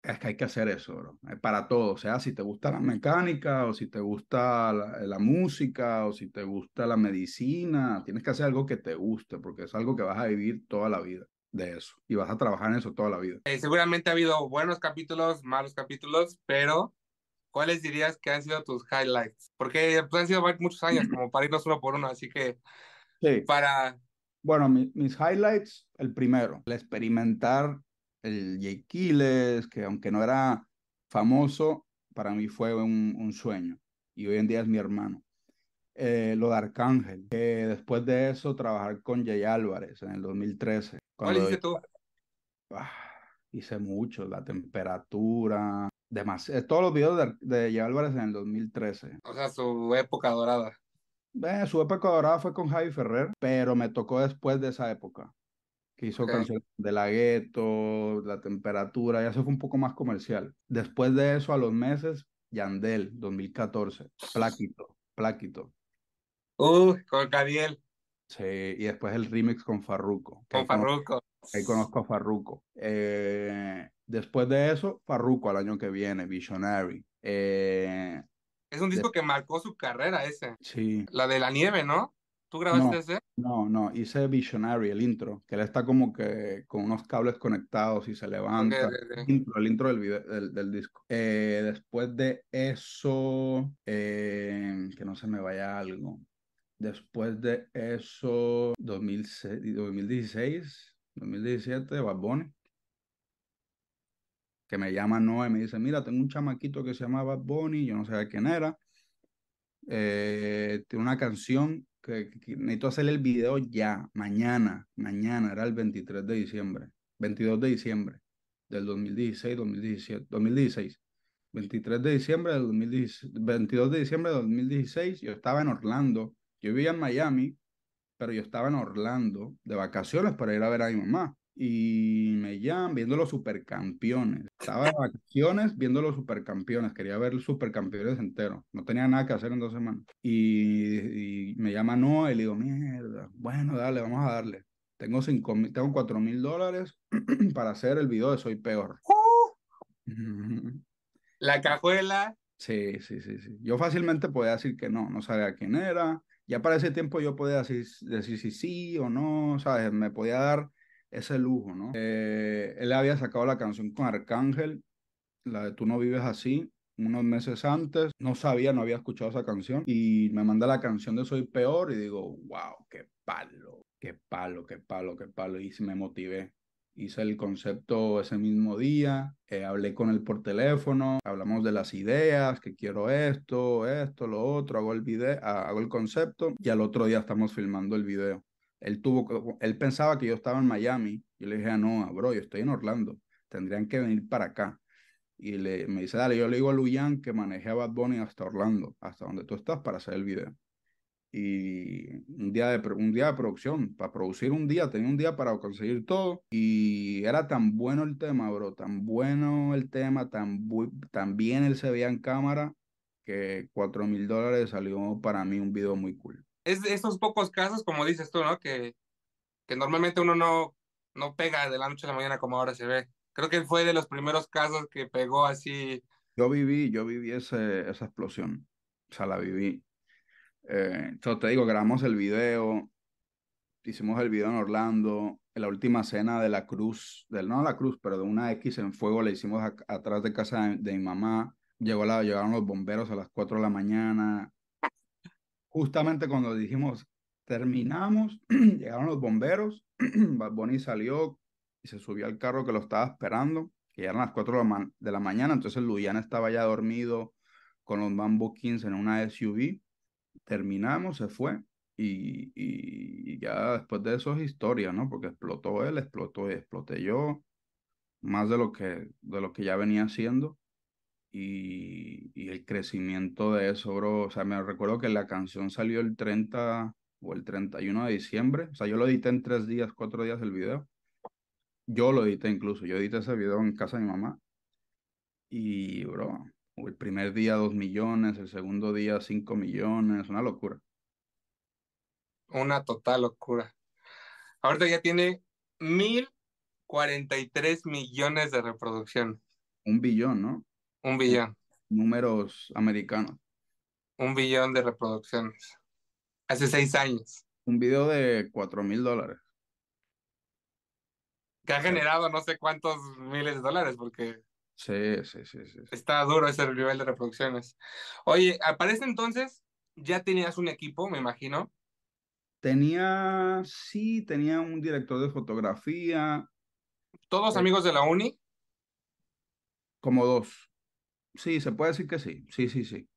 es que hay que hacer eso, bro. Eh, para todo, o sea, si te gusta la mecánica o si te gusta la, música o si te gusta la medicina, tienes que hacer algo que te guste porque es algo que vas a vivir toda la vida de eso y vas a trabajar en eso toda la vida. Eh, seguramente ha habido buenos capítulos, malos capítulos, pero ¿cuáles dirías que han sido tus highlights? Porque pues, han sido muchos años, como para irnos uno por uno, así que sí. para... Bueno, mis highlights, el primero, el experimentar el Jay que aunque no era famoso, para mí fue un, sueño y hoy en día es mi hermano. Eh, lo de Arcángel, que después de eso trabajar con Jay Álvarez en el 2013. ¿Cuál hice tú? Ah, hice mucho, la temperatura, demás eh, todos los videos de, de Álvarez en el 2013. O sea, su época dorada. Eh, su época dorada fue con Javi Ferrer, pero me tocó después de esa época. Que hizo canciones de la gueto, la temperatura, ya se fue un poco más comercial. Después de eso, a los meses, Yandel, 2014. Plaquito, Plaquito. Uh, con Gabriel Sí, y después el remix con Farruko Con Farruko Ahí conozco a Farruko. Eh, después de eso, Farruko al año que viene, Visionary. Eh, es un disco que marcó su carrera ese. Sí. La de la nieve, ¿no? ¿Tú grabaste ese? No, no, hice Visionary, el intro, que él está como que con unos cables conectados y se levanta. El, intro, del, disco. Eh, después de eso, que no se me vaya algo. Después de eso, 2016, 2017, Bad Bunny, que me llama Noé, me dice, mira, tengo un chamaquito que se llama Bad Bunny, yo no sé quién era, eh, tiene una canción que, necesito hacerle el video ya, mañana, mañana, era el 23 de diciembre, 22 de diciembre del 2016, 2017, 2016. 23 de diciembre del 2016, 22 de diciembre del 2016, yo estaba en Orlando, yo vivía en Miami, pero yo estaba en Orlando de vacaciones para ir a ver a mi mamá. Y me llaman viendo los supercampeones. Estaba de vacaciones viendo los supercampeones. Quería ver los supercampeones enteros. No tenía nada que hacer en dos semanas. Y, me llama Noel y digo, mierda. Bueno, dale, vamos a darle. Tengo, cinco, tengo 4 mil dólares para hacer el video de Soy Peor. La cajuela. Sí, sí, sí, sí. Yo fácilmente podía decir que no, no sabía quién era, ya para ese tiempo yo podía decir, decir si sí o no, ¿sabes? Me podía dar ese lujo, ¿no? Eh, él había sacado la canción con Arcángel, la de Tú no vives así, unos meses antes, no sabía, no había escuchado esa canción y me manda la canción de Soy Peor y digo, wow, qué palo, qué palo, qué palo, qué palo y me motivé hice el concepto ese mismo día, eh, hablé con él por teléfono, hablamos de las ideas, que quiero esto, esto, lo otro, hago el ah, hago el concepto y al otro día estamos filmando el video. Él tuvo, él pensaba que yo estaba en Miami, yo le dije, ah, no, bro, yo estoy en Orlando, tendrían que venir para acá. Y le, me dice, dale, yo le digo a Luyan que maneje a Bad Bunny hasta Orlando, hasta donde tú estás para hacer el video y un día, de, un día de producción, para producir un día, tenía un día para conseguir todo y era tan bueno el tema, bro, tan bueno el tema, tan, tan bien él se veía en cámara que 4 mil dólares salió para mí un video muy cool. Es de esos pocos casos, como dices tú, ¿no? Que, que normalmente uno no, no pega de la noche a la mañana como ahora se ve. Creo que fue de los primeros casos que pegó así. Yo viví, yo viví ese, esa explosión. O sea, la viví entonces eh, te digo, grabamos el video, hicimos el video en Orlando, en la última cena de la cruz, del, no la cruz, pero de una X en fuego, la hicimos atrás de casa de, mi mamá. Llegó la, llegaron los bomberos a las 4 de la mañana. Justamente cuando dijimos, terminamos, llegaron los bomberos, Bad salió y se subió al carro que lo estaba esperando, que eran las 4 de la, mañana, entonces Luján estaba ya dormido con los Bamboo Kings en una SUV terminamos, se fue. Y, y, ya después de eso es historia, ¿no? Porque explotó él, explotó y exploté yo, más de lo que, de lo que ya venía haciendo. Y, y el crecimiento de eso, bro. O sea, me recuerdo que la canción salió el 30 o el 31 de diciembre. O sea, yo lo edité en tres días, cuatro días el video. Yo lo edité incluso. Yo edité ese video en casa de mi mamá. Y, bro, el primer día 2 millones, el segundo día 5 millones, una locura. Una total locura. Ahorita ya tiene 1043 millones de reproducciones. Un billón, ¿no? Un billón. Números americanos. Un billón de reproducciones. Hace seis años. Un video de cuatro mil dólares. Que ha generado no sé cuántos miles de dólares, porque Sí, sí, sí, sí. Está duro ese nivel de reproducciones. Oye, aparece entonces, ya tenías un equipo, me imagino. Tenía, sí, tenía un director de fotografía. ¿Todos eh amigos de la uni? Como dos. Sí, se puede decir que sí. Sí, sí, sí.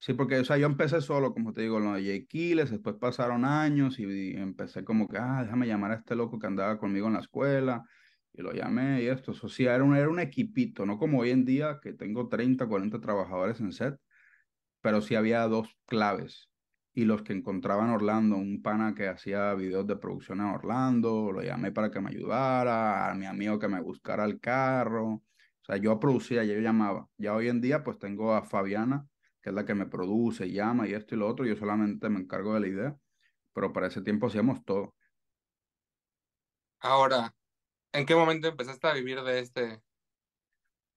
Sí, porque, o sea, yo empecé solo, como te digo, lo de Jaquiles, después pasaron años y, y empecé como que, ah, déjame llamar a este loco que andaba conmigo en la escuela y lo llamé y esto. Eso era un, era un equipito, no como hoy en día que tengo 30, 40 trabajadores en set, pero sí había dos claves. Y los que encontraban Orlando, un pana que hacía videos de producción en Orlando, lo llamé para que me ayudara, a mi amigo que me buscara el carro. O sea, yo producía, yo llamaba. Ya hoy en día, pues tengo a Fabiana, que es la que me produce, llama y esto y lo otro. Yo solamente me encargo de la idea, pero para ese tiempo hacíamos todo. Ahora, ¿En qué momento empezaste a vivir de este?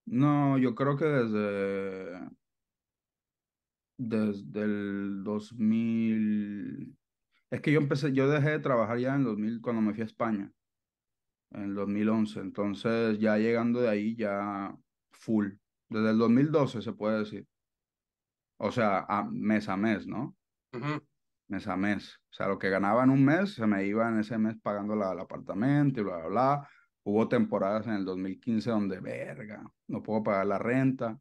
No, yo creo que desde, desde el 2000... Es que yo empecé, yo dejé de trabajar ya en 2000 cuando me fui a España, en el 2011. Entonces ya llegando de ahí ya full, desde el 2012 se puede decir. O sea, a, mes a mes, ¿no? Mes a mes. O sea, lo que ganaba en un mes se me iba en ese mes pagando la, el apartamento y bla, bla, bla Hubo temporadas en el 2015 donde, verga, no puedo pagar la renta,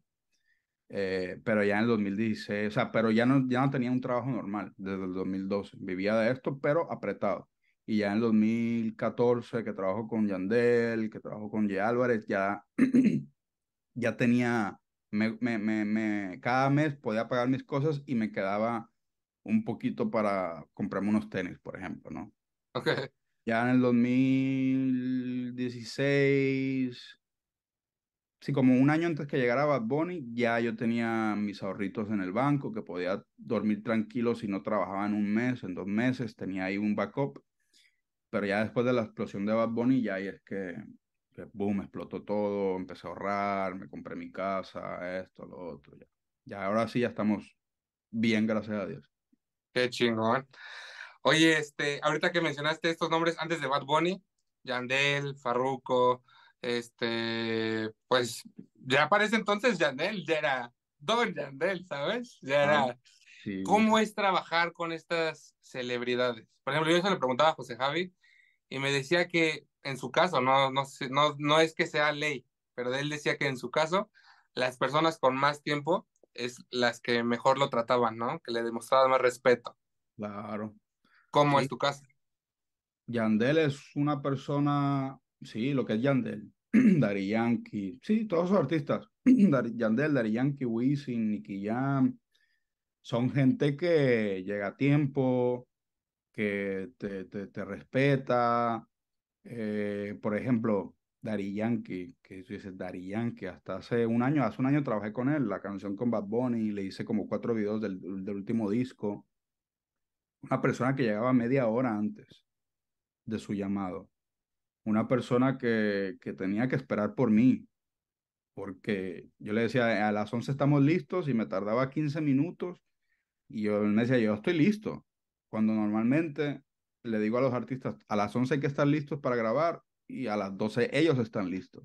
eh, pero ya en el 2016, o sea, pero ya no, ya no tenía un trabajo normal desde el 2012, vivía de esto, pero apretado. Y ya en el 2014, que trabajo con Yandel, que trabajo con Jay Álvarez, ya, ya tenía, me, me, cada mes podía pagar mis cosas y me quedaba un poquito para comprarme unos tenis, por ejemplo, ¿no? Okay. Ya en el 2016, sí, como un año antes que llegara Bad Bunny, ya yo tenía mis ahorritos en el banco, que podía dormir tranquilo si no trabajaba en un mes, en dos meses, tenía ahí un backup. Pero ya después de la explosión de Bad Bunny, ya ahí es que, que boom, explotó todo, empecé a ahorrar, me compré mi casa, esto, lo otro. Ya, ya ahora sí, ya estamos bien, gracias a Dios. Qué chingón. Oye, este, ahorita que mencionaste estos nombres antes de Bad Bunny, Yandel, Farruko, este, pues ya aparece entonces Yandel, ya era Don Yandel, ¿sabes? Ya ah, era. ¿Cómo es trabajar con estas celebridades? Por ejemplo, yo eso le preguntaba a José Javi y me decía que en su caso, no, no, no, no es que sea ley, pero él decía que en su caso, las personas con más tiempo es las que mejor lo trataban, ¿no? Que le demostraban más respeto. Claro. ¿Cómo en tu casa Yandel es una persona, sí, lo que es Yandel, Dari Yankee, sí, todos esos artistas, Yandel, Dari Yankee, Wisin, Nicky Jam, son gente que llega a tiempo, que te, respeta. Eh, por ejemplo, Dari Yankee, que tú dices Dari Yankee, hasta hace un año, hace un año trabajé con él, la canción con Bad Bunny, le hice como cuatro videos del, del último disco una persona que llegaba media hora antes de su llamado, una persona que, que tenía que esperar por mí, porque yo le decía, a las 11 estamos listos y me tardaba 15 minutos y yo me decía, yo estoy listo, cuando normalmente le digo a los artistas, a las 11 hay que estar listos para grabar y a las 12 ellos están listos.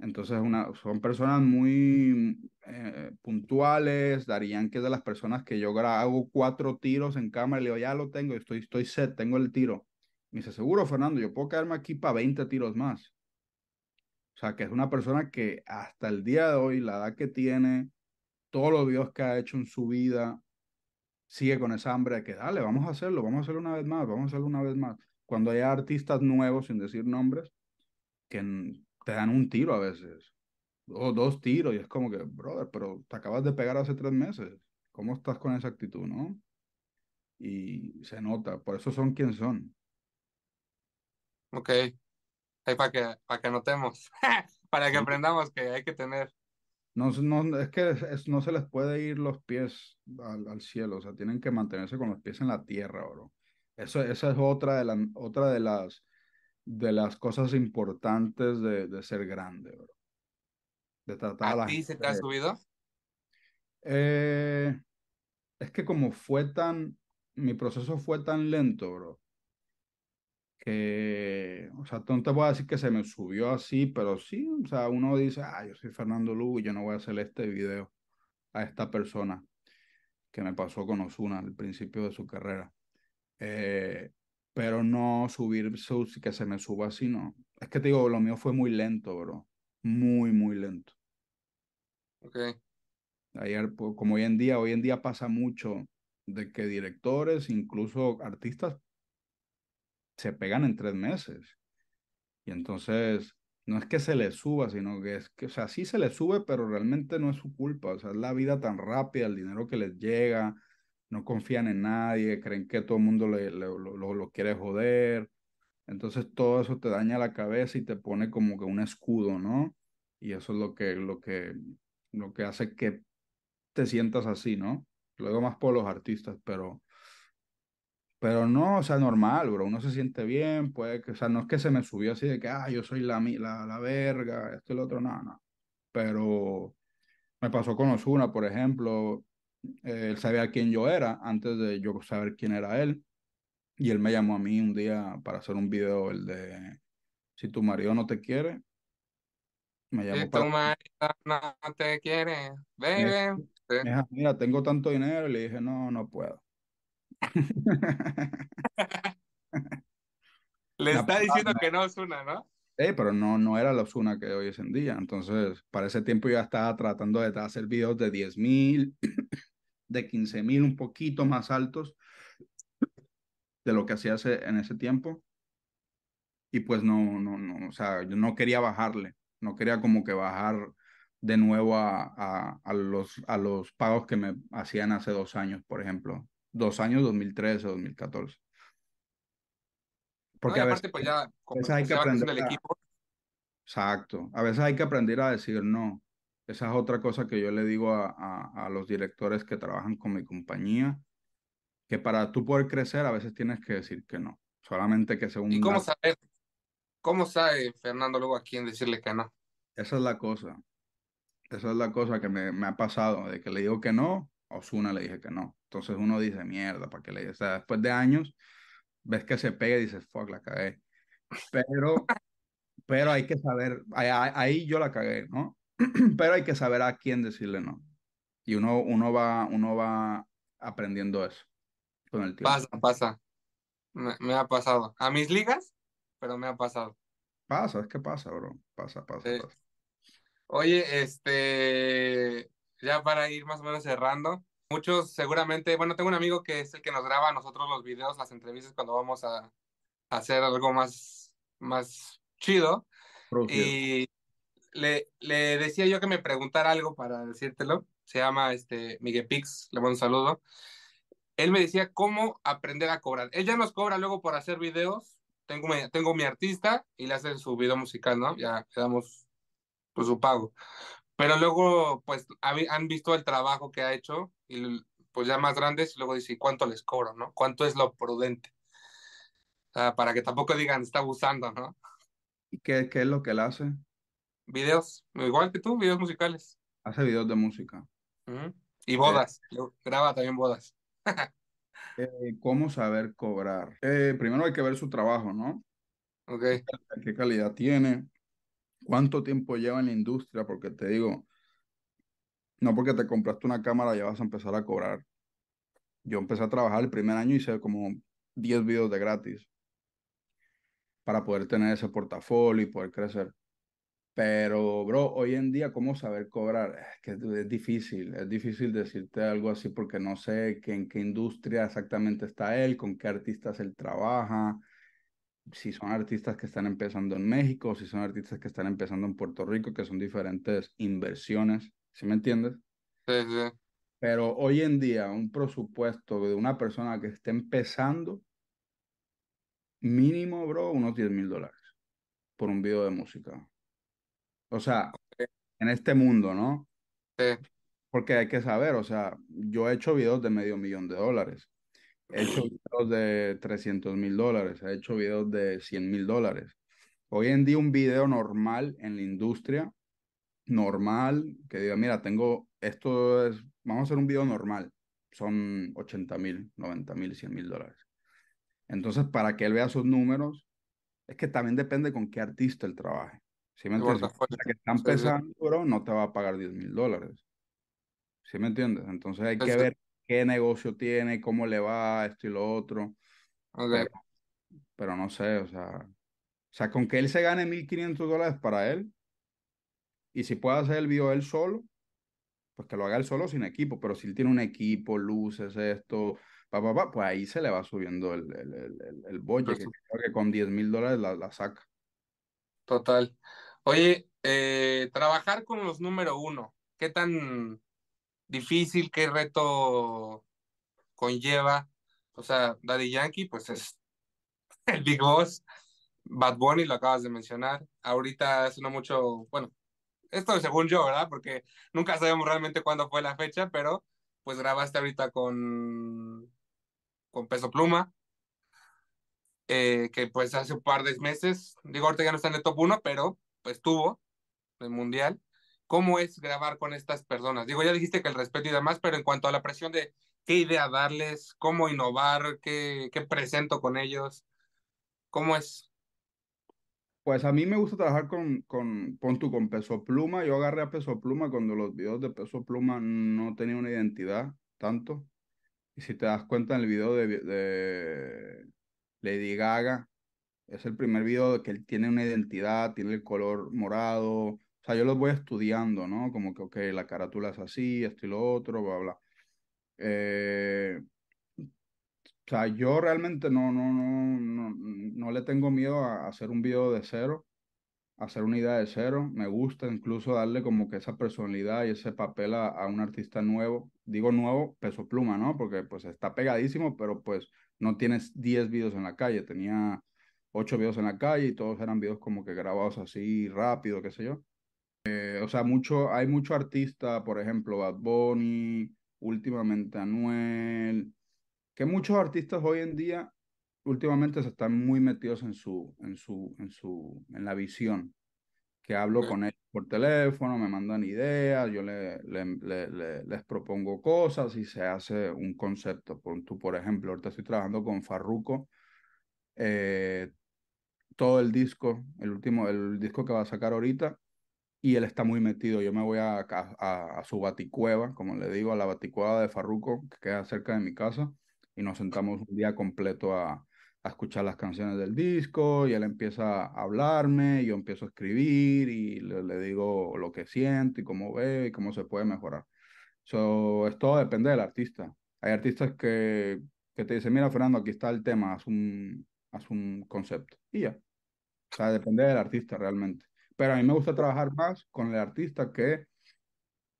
Entonces una, son personas muy eh, puntuales. Darían que es de las personas que yo hago cuatro tiros en cámara y le digo, ya lo tengo, estoy, estoy set, tengo el tiro. Me dice, seguro, Fernando, yo puedo quedarme aquí para 20 tiros más. O sea, que es una persona que hasta el día de hoy, la edad que tiene, todo lo Dios que ha hecho en su vida, sigue con esa hambre de que, dale, vamos a hacerlo, vamos a hacerlo una vez más, vamos a hacerlo una vez más. Cuando hay artistas nuevos, sin decir nombres, que te dan un tiro a veces, o dos tiros, y es como que, brother, pero te acabas de pegar hace tres meses, ¿cómo estás con esa actitud, no? Y se nota, por eso son quien son. Ok, ahí para que, para que notemos, para que aprendamos que hay que tener. No, no, es que es, no se les puede ir los pies al, cielo, o sea, tienen que mantenerse con los pies en la tierra, bro. Eso, esa es otra de, la, otra de las de las cosas importantes de, de ser grande, bro. De a, ti se te ha subido? Eh, es que como fue tan, mi proceso fue tan lento, bro, que, o sea, no te voy a decir que se me subió así, pero sí, o sea, uno dice, ah, yo soy Fernando Lugo y yo no voy a hacer este video a esta persona que me pasó con Osuna al principio de su carrera. Eh, pero no subir sus que se me suba así, no. Es que te digo, lo mío fue muy lento, bro. Muy, muy lento. Ok. Ayer, como hoy en día, hoy en día pasa mucho de que directores, incluso artistas, se pegan en tres meses. Y entonces, no es que se les suba, sino que es que, o sea, sí se les sube, pero realmente no es su culpa. O sea, es la vida tan rápida, el dinero que les llega, no confían en nadie, creen que todo el mundo le, lo, quiere joder. Entonces todo eso te daña la cabeza y te pone como que un escudo, ¿no? Y eso es lo que, lo que, lo que hace que te sientas así, ¿no? Luego más por los artistas, pero, pero no, o sea, normal, bro, uno se siente bien, puede que, o sea, no es que se me subió así de que, ah, yo soy la, la, la verga, esto y lo otro, no, no. Pero me pasó con Osuna, por ejemplo, él sabía quién yo era antes de yo saber quién era él. Y él me llamó a mí un día para hacer un video, el de Si tu marido no te quiere. Me si tu marido no te quiere, Mira, tengo tanto dinero. Y le dije, no, no puedo. le está diciendo que no, una ¿no? Sí, pero no, no era la Osuna que hoy es en día. Entonces, para ese tiempo yo estaba tratando de hacer videos de 10 mil, de 15 mil, un poquito más altos de lo que hacía en ese tiempo. Y pues no, no, no, o sea, yo no quería bajarle, no quería como que bajar de nuevo a, a, los, a los pagos que me hacían hace dos años, por ejemplo. Dos años, 2013, 2014. Porque a pues, veces, pues ya, veces hay que aprender el equipo. Exacto. A veces hay que aprender a decir no. Esa es otra cosa que yo le digo a, a, los directores que trabajan con mi compañía, que para tú poder crecer a veces tienes que decir que no. Solamente que según... ¿Y cómo sabe Fernando luego a quién decirle que no? Esa es la cosa. Esa es la cosa que me, me ha pasado, de que le digo que no, Osuna le dije que no. Entonces uno dice, mierda, ¿para que le O sea, después de años, ves que se pega y dices, fuck, la cagué. Pero, pero hay que saber, ahí yo la cagué, ¿no? pero hay que saber a quién decirle no. Y uno, uno, va, uno va aprendiendo eso con el Pasa, pasa. Me, ha pasado. A mis ligas, pero me ha pasado. Pasa, es que pasa, bro. Pasa, pasa, Oye, este, ya para ir más o menos cerrando, muchos seguramente, bueno, tengo un amigo que es el que nos graba a nosotros los videos, las entrevistas cuando vamos a, hacer algo más, más chido. Y le, decía yo que me preguntara algo para decírtelo. Se llama este, Miguel Pix, le mando un saludo. Él me decía cómo aprender a cobrar. Él ya nos cobra luego por hacer videos. Tengo, tengo mi artista y le hacen su video musical, ¿no? Ya le damos pues, su pago. Pero luego, pues, han visto el trabajo que ha hecho y pues ya más grandes luego dice, ¿cuánto les cobro, no? ¿Cuánto es lo prudente? para que tampoco digan, está abusando, ¿no? ¿Y qué, qué es lo que le hace? videos, igual que tú, videos musicales. Hace videos de música. Y bodas, eh. yo graba también bodas. Eh, ¿Cómo saber cobrar? Eh, primero hay que ver su trabajo, ¿no? Ok. ¿Qué calidad tiene? ¿Cuánto tiempo lleva en la industria? Porque te digo, no porque te compraste una cámara ya vas a empezar a cobrar. Yo empecé a trabajar el primer año y hice como 10 videos de gratis para poder tener ese portafolio y poder crecer. Pero, bro, hoy en día, ¿cómo saber cobrar? Es que es difícil, es difícil decirte algo así porque no sé en qué industria exactamente está él, con qué artistas él trabaja, si son artistas que están empezando en México, si son artistas que están empezando en Puerto Rico, que son diferentes inversiones, ¿sí me entiendes? Sí, sí. Pero hoy en día, un presupuesto de una persona que esté empezando, mínimo, bro, unos 10 mil dólares por un video de música o sea, en este mundo, ¿no? Sí. Porque hay que saber, o sea, yo he hecho videos de medio millón de dólares, he hecho videos de 300 mil dólares, he hecho videos de 100 mil dólares. Hoy en día un video normal en la industria, normal, que diga, mira, tengo, esto es, vamos a hacer un video normal, son 80 mil, 90 mil, 100 mil dólares. Entonces, para que él vea sus números, es que también depende con qué artista él trabaje. Si me entiendes? La que están empezando no te va a pagar 10 mil dólares. ¿Sí me entiendes? Entonces hay que ver qué negocio tiene, cómo le va, esto y lo otro. a Pero, pero, no sé, o sea, o sea, con que él se gane 1.500 dólares para él y si puede hacer el video él solo, pues que lo haga él solo sin equipo, pero si él tiene un equipo, luces, esto, pa, pa, pa, pues ahí se le va subiendo el, el, el, el, el que, con 10 mil dólares la, la saca. Total. Oye, eh, trabajar con los número uno, ¿qué tan difícil, qué reto conlleva? O sea, Daddy Yankee, pues es el Big Boss, Bad Bunny, lo acabas de mencionar. Ahorita es uno mucho, bueno, esto según yo, ¿verdad? Porque nunca sabemos realmente cuándo fue la fecha, pero pues grabaste ahorita con, con Peso Pluma, eh, que pues hace un par de meses, digo, ahorita ya no está en el top uno, pero estuvo pues, el mundial, ¿cómo es grabar con estas personas? Digo, ya dijiste que el respeto y demás, pero en cuanto a la presión de qué idea darles, cómo innovar, qué, qué presento con ellos, ¿cómo es? Pues a mí me gusta trabajar con, con, pon con Peso Pluma. Yo agarré a Peso Pluma cuando los videos de Peso Pluma no tenían una identidad tanto. Y si te das cuenta en el video de, de Lady Gaga, es el primer video que él tiene una identidad, tiene el color morado. O sea, yo los voy estudiando, ¿no? Como que, ok, la carátula es así, esto y lo otro, bla, bla. Eh, o sea, yo realmente no, no, no, no, le tengo miedo a hacer un video de cero, hacer una idea de cero. Me gusta incluso darle como que esa personalidad y ese papel a, a, un artista nuevo. Digo nuevo, peso pluma, ¿no? Porque pues está pegadísimo, pero pues no tienes 10 videos en la calle. Tenía ocho videos en la calle y todos eran videos como que grabados así rápido, qué sé yo. Eh, o sea, mucho, hay mucho artista, por ejemplo, Bad Bunny, últimamente Anuel, que muchos artistas hoy en día últimamente se están muy metidos en su, en su, en su, en la visión. Que hablo con ellos por teléfono, me mandan ideas, yo le, les propongo cosas y se hace un concepto. Por, tú, por ejemplo, ahorita estoy trabajando con Farruko eh, todo el disco, el último, el disco que va a sacar ahorita, y él está muy metido. Yo me voy a, a, su baticueva, como le digo, a la baticueva de Farruco, que queda cerca de mi casa, y nos sentamos un día completo a, a escuchar las canciones del disco, y él empieza a hablarme, y yo empiezo a escribir, y le, digo lo que siento, y cómo ve y cómo se puede mejorar. eso todo depende del artista. Hay artistas que, que te dicen, mira Fernando, aquí está el tema, es un, haz un concepto y ya. O sea, depende del artista realmente. Pero a mí me gusta trabajar más con el artista que,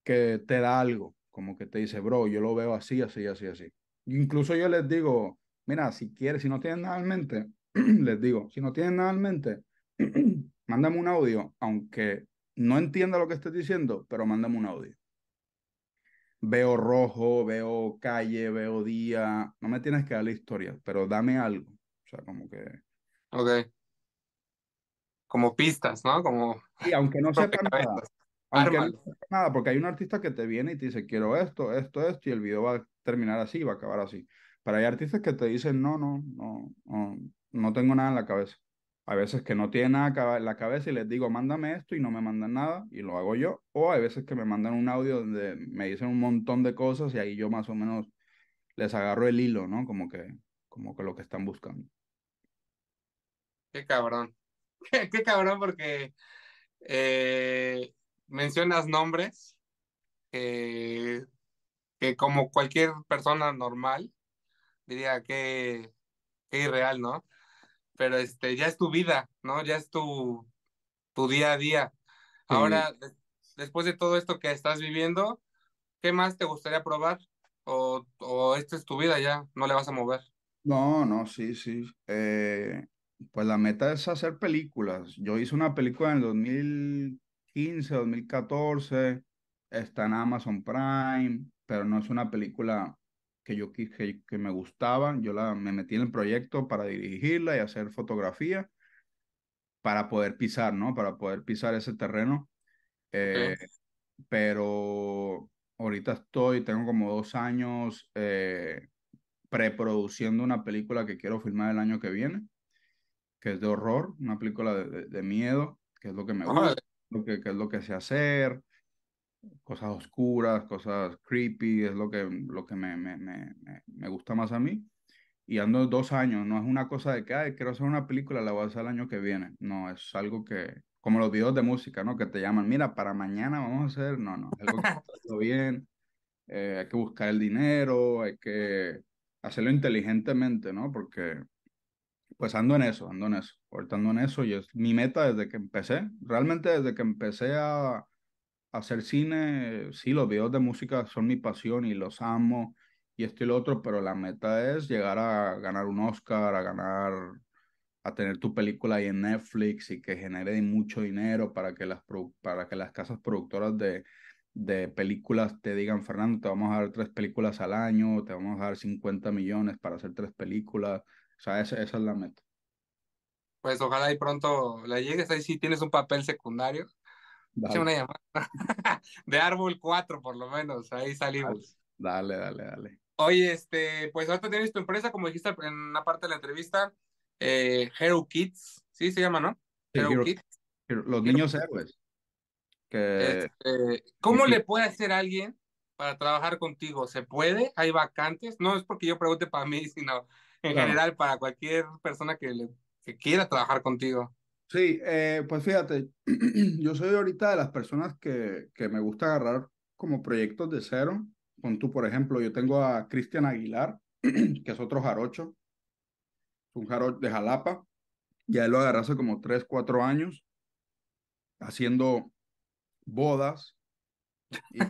que te da algo, como que te dice, bro, yo lo veo así, así, así, así. Incluso yo les digo, mira, si quieres, si no tienes nada en mente, les digo, si no tienes nada en mente, mándame un audio, aunque no entienda lo que estés diciendo, pero mándame un audio. Veo rojo, veo calle, veo día, no me tienes que dar la historia, pero dame algo. O sea, como que. Ok. Como pistas, ¿no? Como. y aunque no sepan nada. Aunque nada, porque hay un artista que te viene y te dice, quiero esto, esto, esto, y el video va a terminar así, va a acabar así. Pero hay artistas que te dicen, no, no, no, no, tengo nada en la cabeza. Hay veces que no tiene nada en la cabeza y les digo, mándame esto y no me mandan nada y lo hago yo. O hay veces que me mandan un audio donde me dicen un montón de cosas y ahí yo más o menos les agarro el hilo, ¿no? Como que, como que lo que están buscando. Qué cabrón. Qué cabrón porque eh, mencionas nombres que como cualquier persona normal diría que, que, irreal, ¿no? Pero este, ya es tu vida, ¿no? Ya es tu, tu día a día. Ahora, después de todo esto que estás viviendo, ¿qué más te gustaría probar? O, o esta es tu vida ya, no le vas a mover. No, no, sí, sí. Eh, pues la meta es hacer películas. Yo hice una película en el 2015, 2014, está en Amazon Prime, pero no es una película que yo que, que me gustaba. Yo la, me metí en el proyecto para dirigirla y hacer fotografía para poder pisar, ¿no? Para poder pisar ese terreno. Eh, pero ahorita estoy, tengo como dos años eh, preproduciendo una película que quiero filmar el año que viene que es de horror, una película de, miedo, que es lo que me gusta, lo que, es lo que sé hacer, cosas oscuras, cosas creepy, es lo que, lo que me, gusta más a mí. Y ando dos años, no es una cosa de que, ay, quiero hacer una película, la voy a hacer el año que viene. No, es algo que, como los videos de música, ¿no? Que te llaman, mira, para mañana vamos a hacer, no, no, es algo que bien, eh, hay que buscar el dinero, hay que hacerlo inteligentemente, ¿no? Porque pues ando en eso, ando en eso, ahorita ando en eso y es mi meta desde que empecé, realmente desde que empecé a, hacer cine, sí, los videos de música son mi pasión y los amo y esto y lo otro, pero la meta es llegar a ganar un Oscar, a ganar, a tener tu película ahí en Netflix y que genere mucho dinero para que las, para que las casas productoras de, de películas te digan, Fernando, te vamos a dar tres películas al año, te vamos a dar 50 millones para hacer tres películas o sea, esa, es la meta. Pues ojalá y pronto la llegues ahí si sí, tienes un papel secundario. Dale. una llamada. de árbol 4 por lo menos, ahí salimos. Dale, dale, dale. Oye, este, pues ahorita tienes tu empresa, como dijiste en una parte de la entrevista, eh, Hero Kids, sí se llama, ¿no? Hero, Kids. los niños héroes. Que... Este, ¿Cómo le puede hacer a alguien para trabajar contigo? ¿Se puede? ¿Hay vacantes? No es porque yo pregunte para mí, sino en general para cualquier persona que, quiera trabajar contigo? Sí, eh, pues fíjate, yo soy ahorita de las personas que, que me gusta agarrar como proyectos de cero. Con tú, por ejemplo, yo tengo a Cristian Aguilar, que es otro jarocho, un jarocho de Jalapa. Ya lo agarré como tres, cuatro años, haciendo bodas, y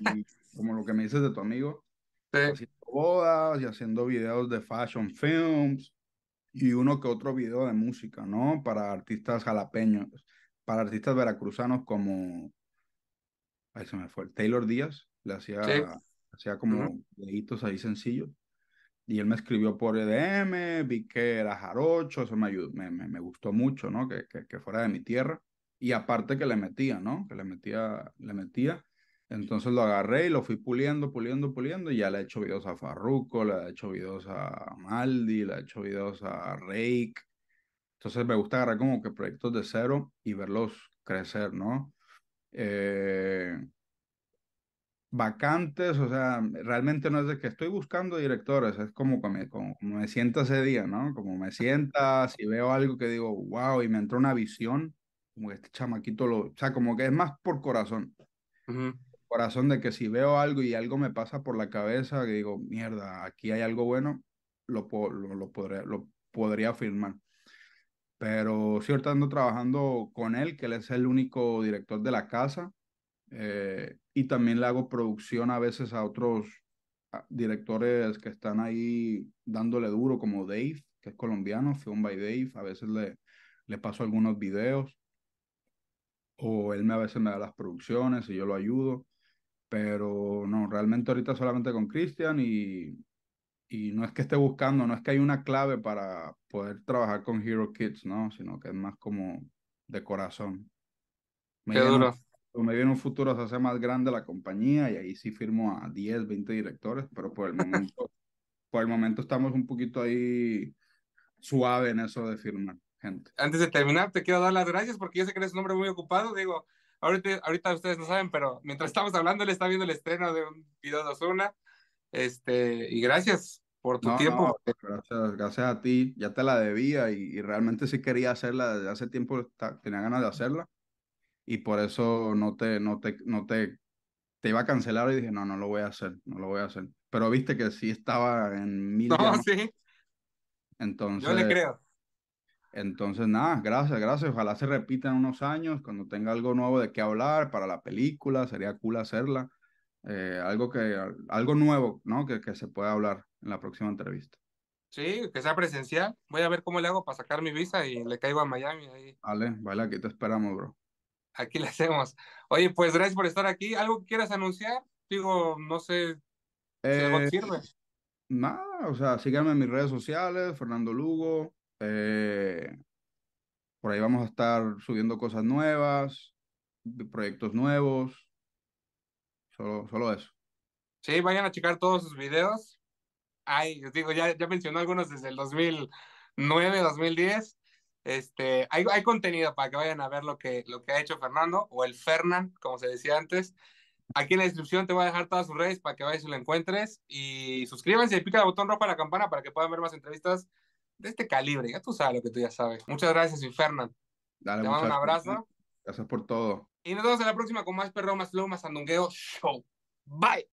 como lo que me dices de tu amigo, haciendo bodas y haciendo videos de fashion films y uno que otro video de música, ¿no? Para artistas jalapeños, para artistas veracruzanos como, ahí se me fue, Taylor Díaz, le hacía, hacía como uh ahí sencillos. Y él me escribió por EDM, vi que era jarocho, eso me me, me, gustó mucho, ¿no? Que, que, que, fuera de mi tierra. Y aparte que le metía, ¿no? Que le metía, le metía. Entonces lo agarré y lo fui puliendo, puliendo, puliendo. Y ya le he hecho videos a Farruko, le he hecho videos a Maldi, le he hecho videos a Rake. Entonces me gusta agarrar como que proyectos de cero y verlos crecer, ¿no? Eh, vacantes, o sea, realmente no es de que estoy buscando directores, es como, como, como me sienta ese día, ¿no? Como me sienta, si veo algo que digo, wow, y me entra una visión, como este chamaquito lo, o sea, como que es más por corazón corazón de que si veo algo y algo me pasa por la cabeza, que digo, mierda, aquí hay algo bueno, lo, lo, lo, lo podría afirmar. Pero cierto, ando trabajando con él, que él es el único director de la casa. Eh, y también le hago producción a veces a otros directores que están ahí dándole duro, como Dave, que es colombiano, Film by Dave. A veces le, le paso algunos videos. O él me, a veces me da las producciones y yo lo ayudo. Pero no, realmente ahorita solamente con Cristian y, y no es que esté buscando, no es que hay una clave para poder trabajar con Hero Kids, ¿no? Sino que es más como de corazón. Me Qué duro. Me viene un futuro, se hace más grande la compañía y ahí sí firmo a 10, 20 directores, pero por el momento, por el momento estamos un poquito ahí suave en eso de firmar gente. Antes de terminar, te quiero dar las gracias porque yo sé que eres un hombre muy ocupado. Digo, Ahorita, ahorita ustedes no saben, pero mientras estamos hablando, le está viendo el estreno de un video de Osuna. Este, y gracias por tu tiempo. gracias, a ti. Ya te la debía y, realmente sí quería hacerla. Desde hace tiempo tenía ganas de hacerla. Y por eso no te, no te, no te, te iba a cancelar y dije, no, no lo voy a hacer, no lo voy a hacer. Pero viste que sí estaba en mil. No, sí. Entonces. Yo le creo. Entonces, nada, gracias, gracias. Ojalá se en unos años cuando tenga algo nuevo de qué hablar para la película, sería cool hacerla. Eh, algo, que, algo nuevo, ¿no? Que, que se pueda hablar en la próxima entrevista. Sí, que sea presencial. Voy a ver cómo le hago para sacar mi visa y le caigo a Miami. Ahí. Vale, vale, aquí te esperamos, bro. Aquí le hacemos. Oye, pues gracias por estar aquí. ¿Algo que quieras anunciar? Digo, no sé eh, Nada, o sea, síganme en mis redes sociales, Fernando Lugo, eh, por ahí vamos a estar subiendo cosas nuevas, proyectos nuevos. Solo, solo eso. Sí, vayan a checar todos sus videos. Ay, les digo, ya, ya mencionó algunos desde el 2009, 2010. Este, hay, hay contenido para que vayan a ver lo que, lo que ha hecho Fernando o el Fernan, como se decía antes. Aquí en la descripción te voy a dejar todas sus redes para que vayas y lo encuentres. Y suscríbanse y pica el botón rojo a la campana para que puedan ver más entrevistas de este calibre. Ya tú sabes lo que tú ya sabes. Muchas gracias, Infernal. Dale, Te mando un abrazo. Gracias por todo. Y nos vemos en la próxima con más perro, más lobo, más andungueo show. Bye.